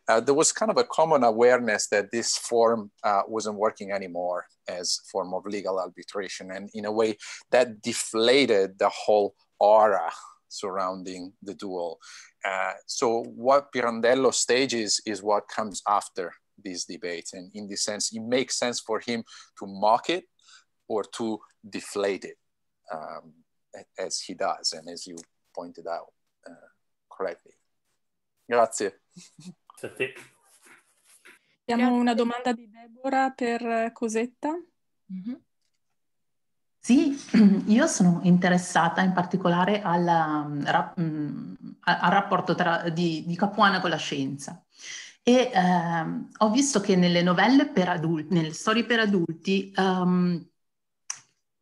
Speaker 6: uh, there was kind of a common awareness that this form uh, wasn't working anymore as form of legal arbitration. And in a way, that deflated the whole aura surrounding the duel. Uh, so what Pirandello stages is what comes after this debate. And in this sense, it makes sense for him to mock it or to deflate it. um, as he does and as you pointed out uh, correctly. Grazie. Abbiamo una
Speaker 9: domanda di Deborah per eh, Cosetta. Mm-hmm. Sì, io sono interessata in particolare alla, mm, mm, al rapporto tra, di, di, Capuana con la scienza. E ehm, ho visto che nelle novelle per adulti, nelle storie per adulti, ehm,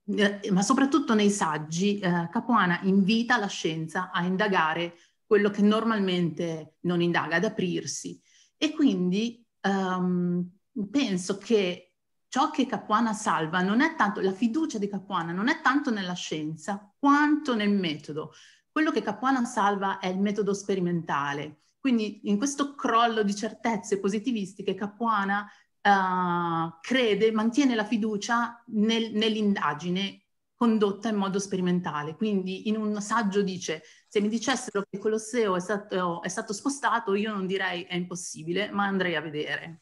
Speaker 9: eh, ma soprattutto nei saggi, eh, Capuana invita la scienza a indagare quello che normalmente non indaga, ad aprirsi. E quindi ehm, penso che ciò che Capuana salva non è tanto, la fiducia di Capuana non è tanto nella scienza quanto nel metodo. Quello che Capuana salva è il metodo sperimentale. Quindi in questo crollo di certezze positivistiche Capuana eh, crede, mantiene la fiducia nel, nell'indagine condotta in modo sperimentale. Quindi in un saggio dice, se mi dicessero che il Colosseo è stato, è stato spostato, io non direi è impossibile, ma andrei a vedere.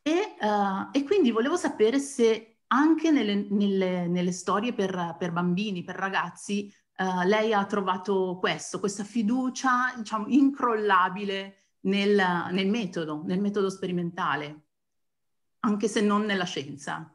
Speaker 9: E, uh, e quindi volevo sapere se anche nelle, nelle, nelle storie per, per, bambini, per ragazzi, uh, lei ha trovato questo, questa fiducia, diciamo, incrollabile nel, nel metodo, nel metodo sperimentale anche se non nella scienza.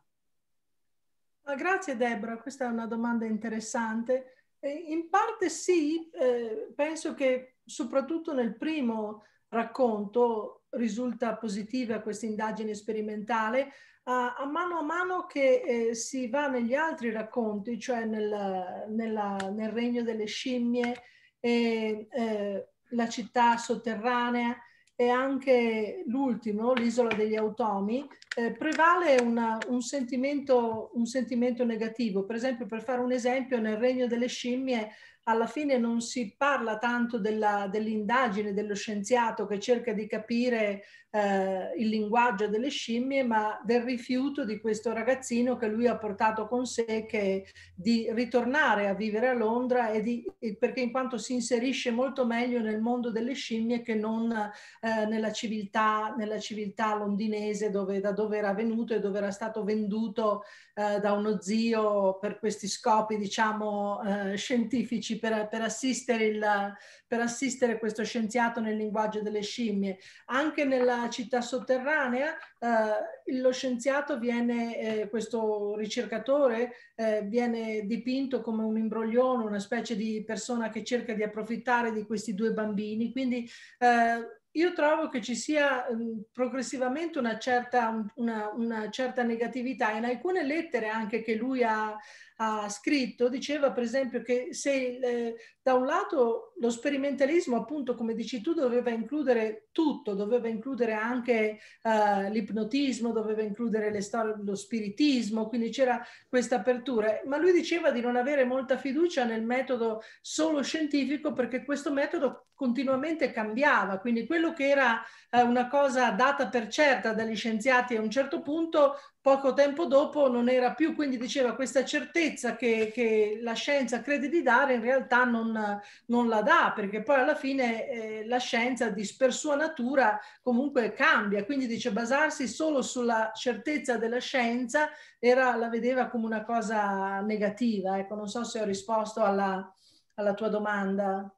Speaker 3: Ah, grazie Deborah, questa è una domanda interessante. In parte sì, eh, penso che soprattutto nel primo racconto risulta positiva questa indagine sperimentale, a, mano a mano che eh, si va negli altri racconti, cioè nel, nella, nel regno delle scimmie e eh, la città sotterranea, e anche l'ultimo, l'isola degli automi, eh, prevale una, un, sentimento, un, sentimento, negativo. Per esempio, per fare un esempio, nel regno delle scimmie alla fine non si parla tanto della, dell'indagine dello scienziato che cerca di capire eh, il linguaggio delle scimmie, ma del rifiuto di questo ragazzino che lui ha portato con sé che, di ritornare a vivere a Londra di, perché in quanto si inserisce molto meglio nel mondo delle scimmie che non eh, nella, civiltà, nella, civiltà, londinese dove, da dove era venuto e dove era stato venduto eh, da uno zio per questi scopi diciamo eh, scientifici per, per, assistere il, per assistere questo scienziato nel linguaggio delle scimmie. Anche nella città sotterranea eh, lo scienziato viene, eh, questo ricercatore eh, viene dipinto come un imbroglione, una specie di persona che cerca di approfittare di questi due bambini. Quindi eh, io trovo che ci sia um, progressivamente una certa, una, una certa, negatività in alcune lettere anche che lui ha, ha scritto diceva per esempio che se eh, da un lato lo sperimentalismo appunto come dici tu doveva includere tutto, doveva includere anche eh, l'ipnotismo, doveva includere le storie, lo spiritismo, quindi c'era questa apertura, ma lui diceva di non avere molta fiducia nel metodo solo scientifico perché questo metodo continuamente cambiava, quindi quello che era eh, una cosa data per certa dagli scienziati a un certo punto poco tempo dopo non era più, quindi diceva questa certezza che, che la scienza crede di dare in realtà non, non la dà, perché poi alla fine eh, la scienza per sua natura comunque cambia, quindi dice basarsi solo sulla certezza della scienza era, la vedeva come una cosa negativa, ecco non so se ho risposto alla, alla tua domanda.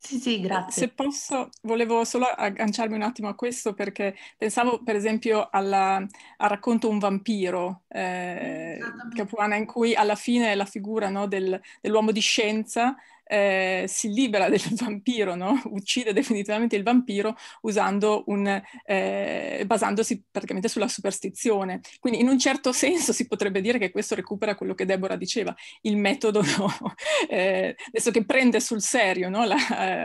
Speaker 1: Sì, sì, eh, grazie. Se posso, volevo solo agganciarmi un attimo a questo perché pensavo per esempio alla, al racconto Un vampiro, eh, Capuana, in cui alla fine la figura no, del, dell'uomo di scienza eh, si libera del vampiro, no? uccide definitivamente il vampiro un, eh, basandosi praticamente sulla superstizione. Quindi in un certo senso si potrebbe dire che questo recupera quello che Deborah diceva, il metodo no? eh, adesso che prende sul serio no? la,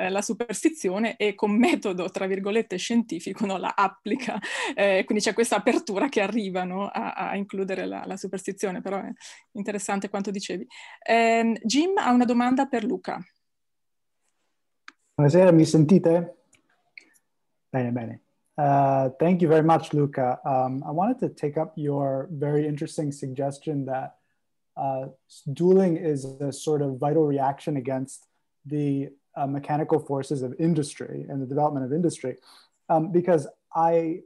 Speaker 1: eh, la, superstizione e con metodo, tra virgolette, scientifico la applica. Eh, quindi c'è questa apertura che arriva a, a, includere la, la, superstizione, però è interessante quanto dicevi. Ehm, Jim ha una domanda per Luca.
Speaker 10: Buonasera, mi sentite? Bene, bene. Uh, thank you very much, Luca. Um, I wanted to take up your very interesting suggestion that uh, dueling is a sort of vital reaction against the uh, mechanical forces of industry and the development of industry, um, because I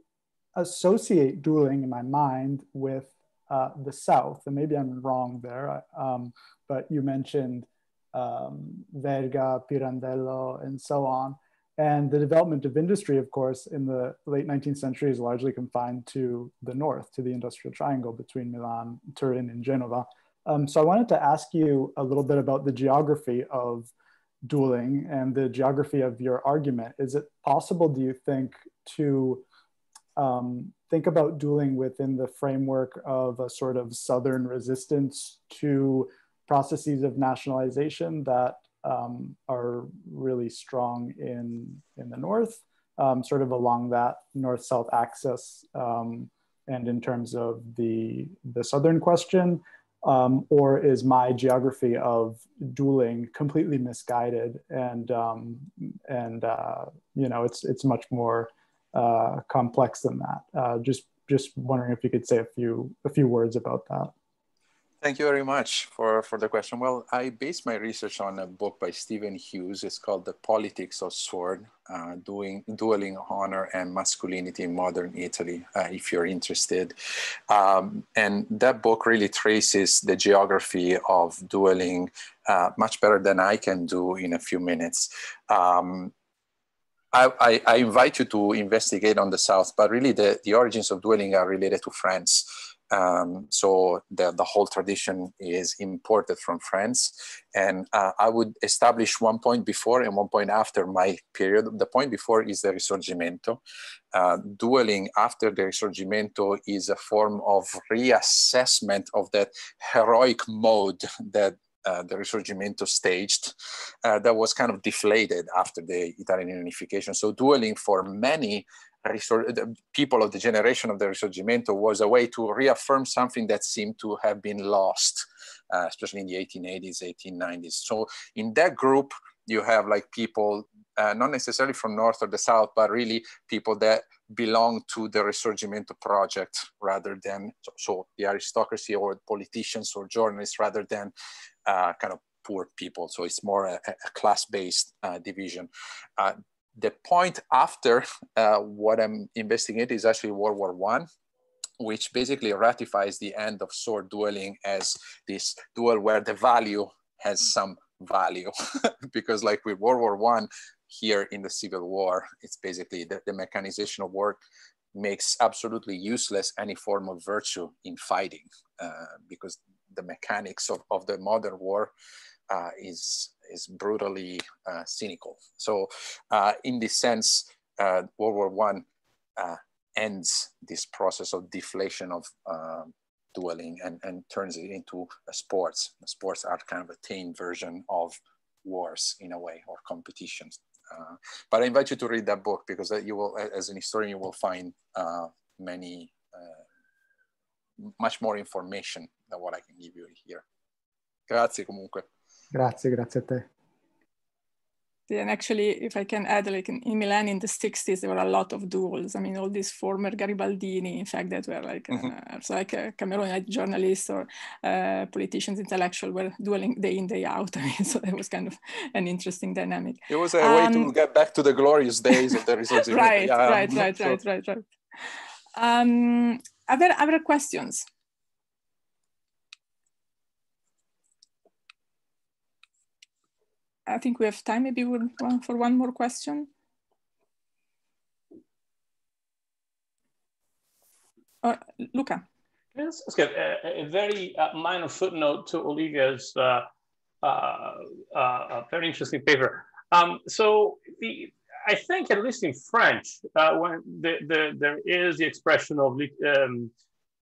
Speaker 10: associate dueling in my mind with uh, the South, and maybe I'm wrong there, uh, um, but you mentioned um, Verga, Pirandello, and so on. And the development of industry, of course, in the late 19th century is largely confined to the north, to the industrial triangle between Milan, Turin, and Genova. Um, so I wanted to ask you a little bit about the geography of dueling and the geography of your argument. Is it possible, do you think, to um, think about dueling within the framework of a sort of southern resistance to processes of nationalization that um, are really strong in, in the North, um, sort of along that North-South axis um, and in terms of the, the Southern question, um, or is my geography of dueling completely misguided and, um, and uh, you know, it's, it's much more uh, complex than that. Uh, just, just wondering if you could say a few, a few words about that.
Speaker 6: Thank you very much for, for the question. Well, I based my research on a book by Stephen Hughes. It's called The Politics of Sword, uh, doing, Dueling Honor and Masculinity in Modern Italy, uh, if you're interested. Um, and that book really traces the geography of dueling uh, much better than I can do in a few minutes. Um, I, I, invite you to investigate on the South, but really the, the origins of dueling are related to France. Um, so the, the whole tradition is imported from France. And uh, I would establish one point before and one point after my period. The point before is the Risorgimento. Uh, dueling after the Risorgimento is a form of reassessment of that heroic mode that uh, the Risorgimento staged uh, that was kind of deflated after the Italian unification. So dueling for many the people of the generation of the Risorgimento was a way to reaffirm something that seemed to have been lost, uh, especially in the 1880s, 1890s. So in that group, you have like people, uh, not necessarily from North or the South, but really people that belong to the Risorgimento project rather than, so, so the aristocracy or politicians or journalists rather than uh, kind of poor people. So it's more a, a class-based uh, division uh, the point after uh, what I'm investigating is actually World War One, which basically ratifies the end of sword dueling as this duel where the value has some value, because like with World War One, here in the Civil War, it's basically the, the mechanization of war makes absolutely useless any form of virtue in fighting, uh, because the mechanics of, of the modern war uh, is is brutally uh, cynical. So uh, in this sense, uh, World War One ends this process of deflation of um, dueling and, and turns it into sports. Sports are kind of a tame version of wars in a way or competitions. Uh, but I invite you to read that book because that you will, as an historian, you will find uh, many, uh, much more information than what I can give you here. Grazie comunque.
Speaker 10: Grazie, grazie a te.
Speaker 1: And actually, if I can add, like in, Milan in the 60s, there were a lot of duels. I mean, all these former Garibaldini, in fact, that were like, mm -hmm. uh, so like uh, Cameroonite journalists or uh, politicians, intellectuals were dueling day in, day out. I mean, so that was kind of an interesting dynamic. It was a um, way to um,
Speaker 6: get back to the glorious days of the resistance. right, yeah, right, right, so. right,
Speaker 1: right, right, right, um, are other questions? I think we have time maybe for one more question.
Speaker 8: Uh, oh, Luca. Yes, a, a very uh, minor footnote to Olivia's uh, uh, uh very interesting paper. Um, so the, I think at least in French, uh, when the, the, there is the expression of um,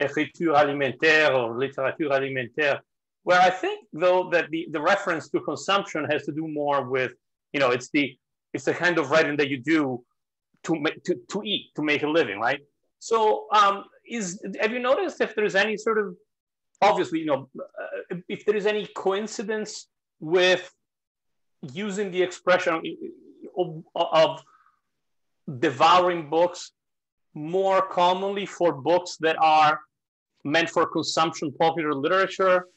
Speaker 8: écriture alimentaire or littérature alimentaire, where I think though that the, the reference to consumption has to do more with, you know, it's the it's the kind of writing that you do to to, to eat to make a living, right? So um, is have you noticed if there's any sort of obviously you know uh, if there is any coincidence with using the expression of, of devouring books more commonly for books that are meant for consumption popular literature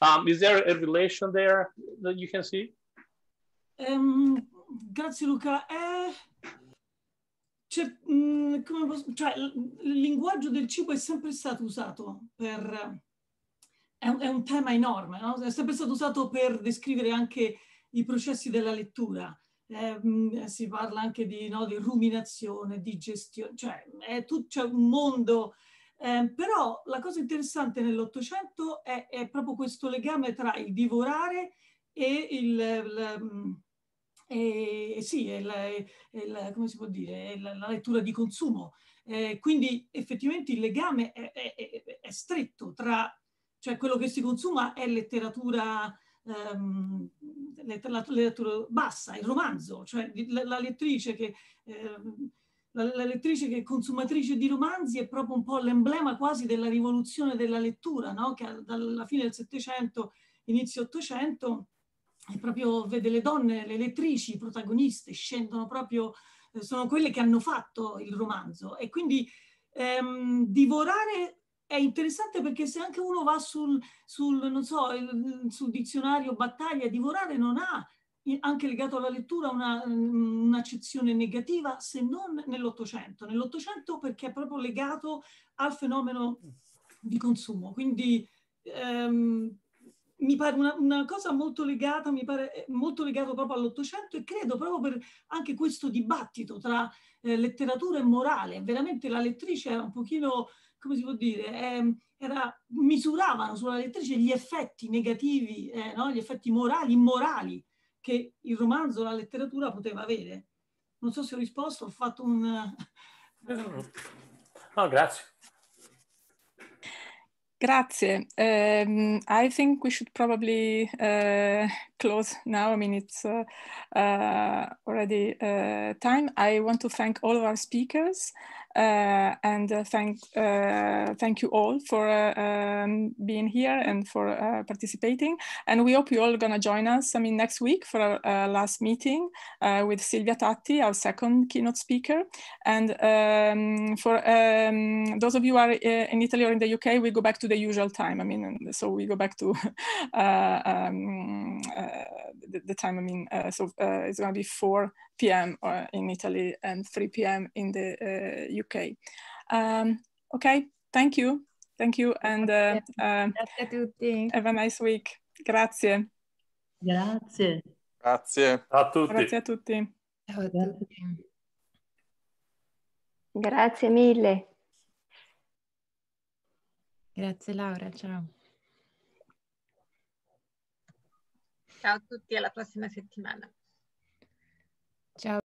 Speaker 8: Um, is there a relation there that you can see? Um,
Speaker 7: grazie Luca. Eh, cioè, mh, mm, come posso, cioè, il linguaggio del cibo è sempre stato usato per... È un, è un tema enorme, no? è sempre stato usato per descrivere anche i processi della lettura. Eh, si parla anche di, no, di ruminazione, digestione, cioè è tutto, c'è un mondo eh, però la cosa interessante nell'Ottocento è, è, proprio questo legame tra il divorare e il... il mm, e, sì, il, il, come si può dire, la, la lettura di consumo. Eh, quindi effettivamente il legame è, è, è, stretto tra, cioè quello che si consuma è letteratura, ehm, letteratura bassa, il romanzo, cioè la, la lettrice che... Ehm, la, lettrice che è consumatrice di romanzi è proprio un po' l'emblema quasi della rivoluzione della lettura, no? che dalla fine del Settecento, inizio Ottocento, è proprio, vede le donne, le lettrici, protagoniste, scendono proprio, eh, sono quelle che hanno fatto il romanzo. E quindi ehm, divorare è interessante perché se anche uno va sul, sul, so, il, sul dizionario battaglia, divorare non ha anche legato alla lettura una, mm, un'accezione negativa se non nell'Ottocento. Nell'Ottocento perché è proprio legato al fenomeno di consumo. Quindi ehm, mi pare una, una, cosa molto legata, mi pare eh, molto legato proprio all'Ottocento e credo proprio per anche questo dibattito tra eh, letteratura e morale. Veramente la lettrice era un pochino, come si può dire, eh, era, misuravano sulla lettrice gli effetti negativi, eh, no? gli effetti morali, immorali che il romanzo, la letteratura poteva avere. Non so se ho risposto, ho fatto un...
Speaker 8: No, grazie.
Speaker 1: Grazie. Um, I think we should probably uh, close now. I mean, it's uh, uh, already eh, time. I want to thank all of our speakers. Uh, and uh, thank uh, thank you all for um, being here and for participating. And we hope you all gonna join us. I mean, next week for our last meeting with Silvia Tatti, our second keynote speaker. And um, for um, those of you who are in Italy or in the UK, we go back to the usual time. I mean, so we go back to um, the, the, time. I mean, so it's gonna be four. p.m. Uh, in Italy and 3 p.m. in the UK. Uh, um, ok, thank you. Thank you and uh, Grazie a tutti. have a nice week. Grazie. Grazie.
Speaker 6: Grazie a tutti. Grazie a
Speaker 1: tutti.
Speaker 5: Grazie mille. Grazie Laura, ciao.
Speaker 7: Ciao a tutti, alla prossima settimana. Chao.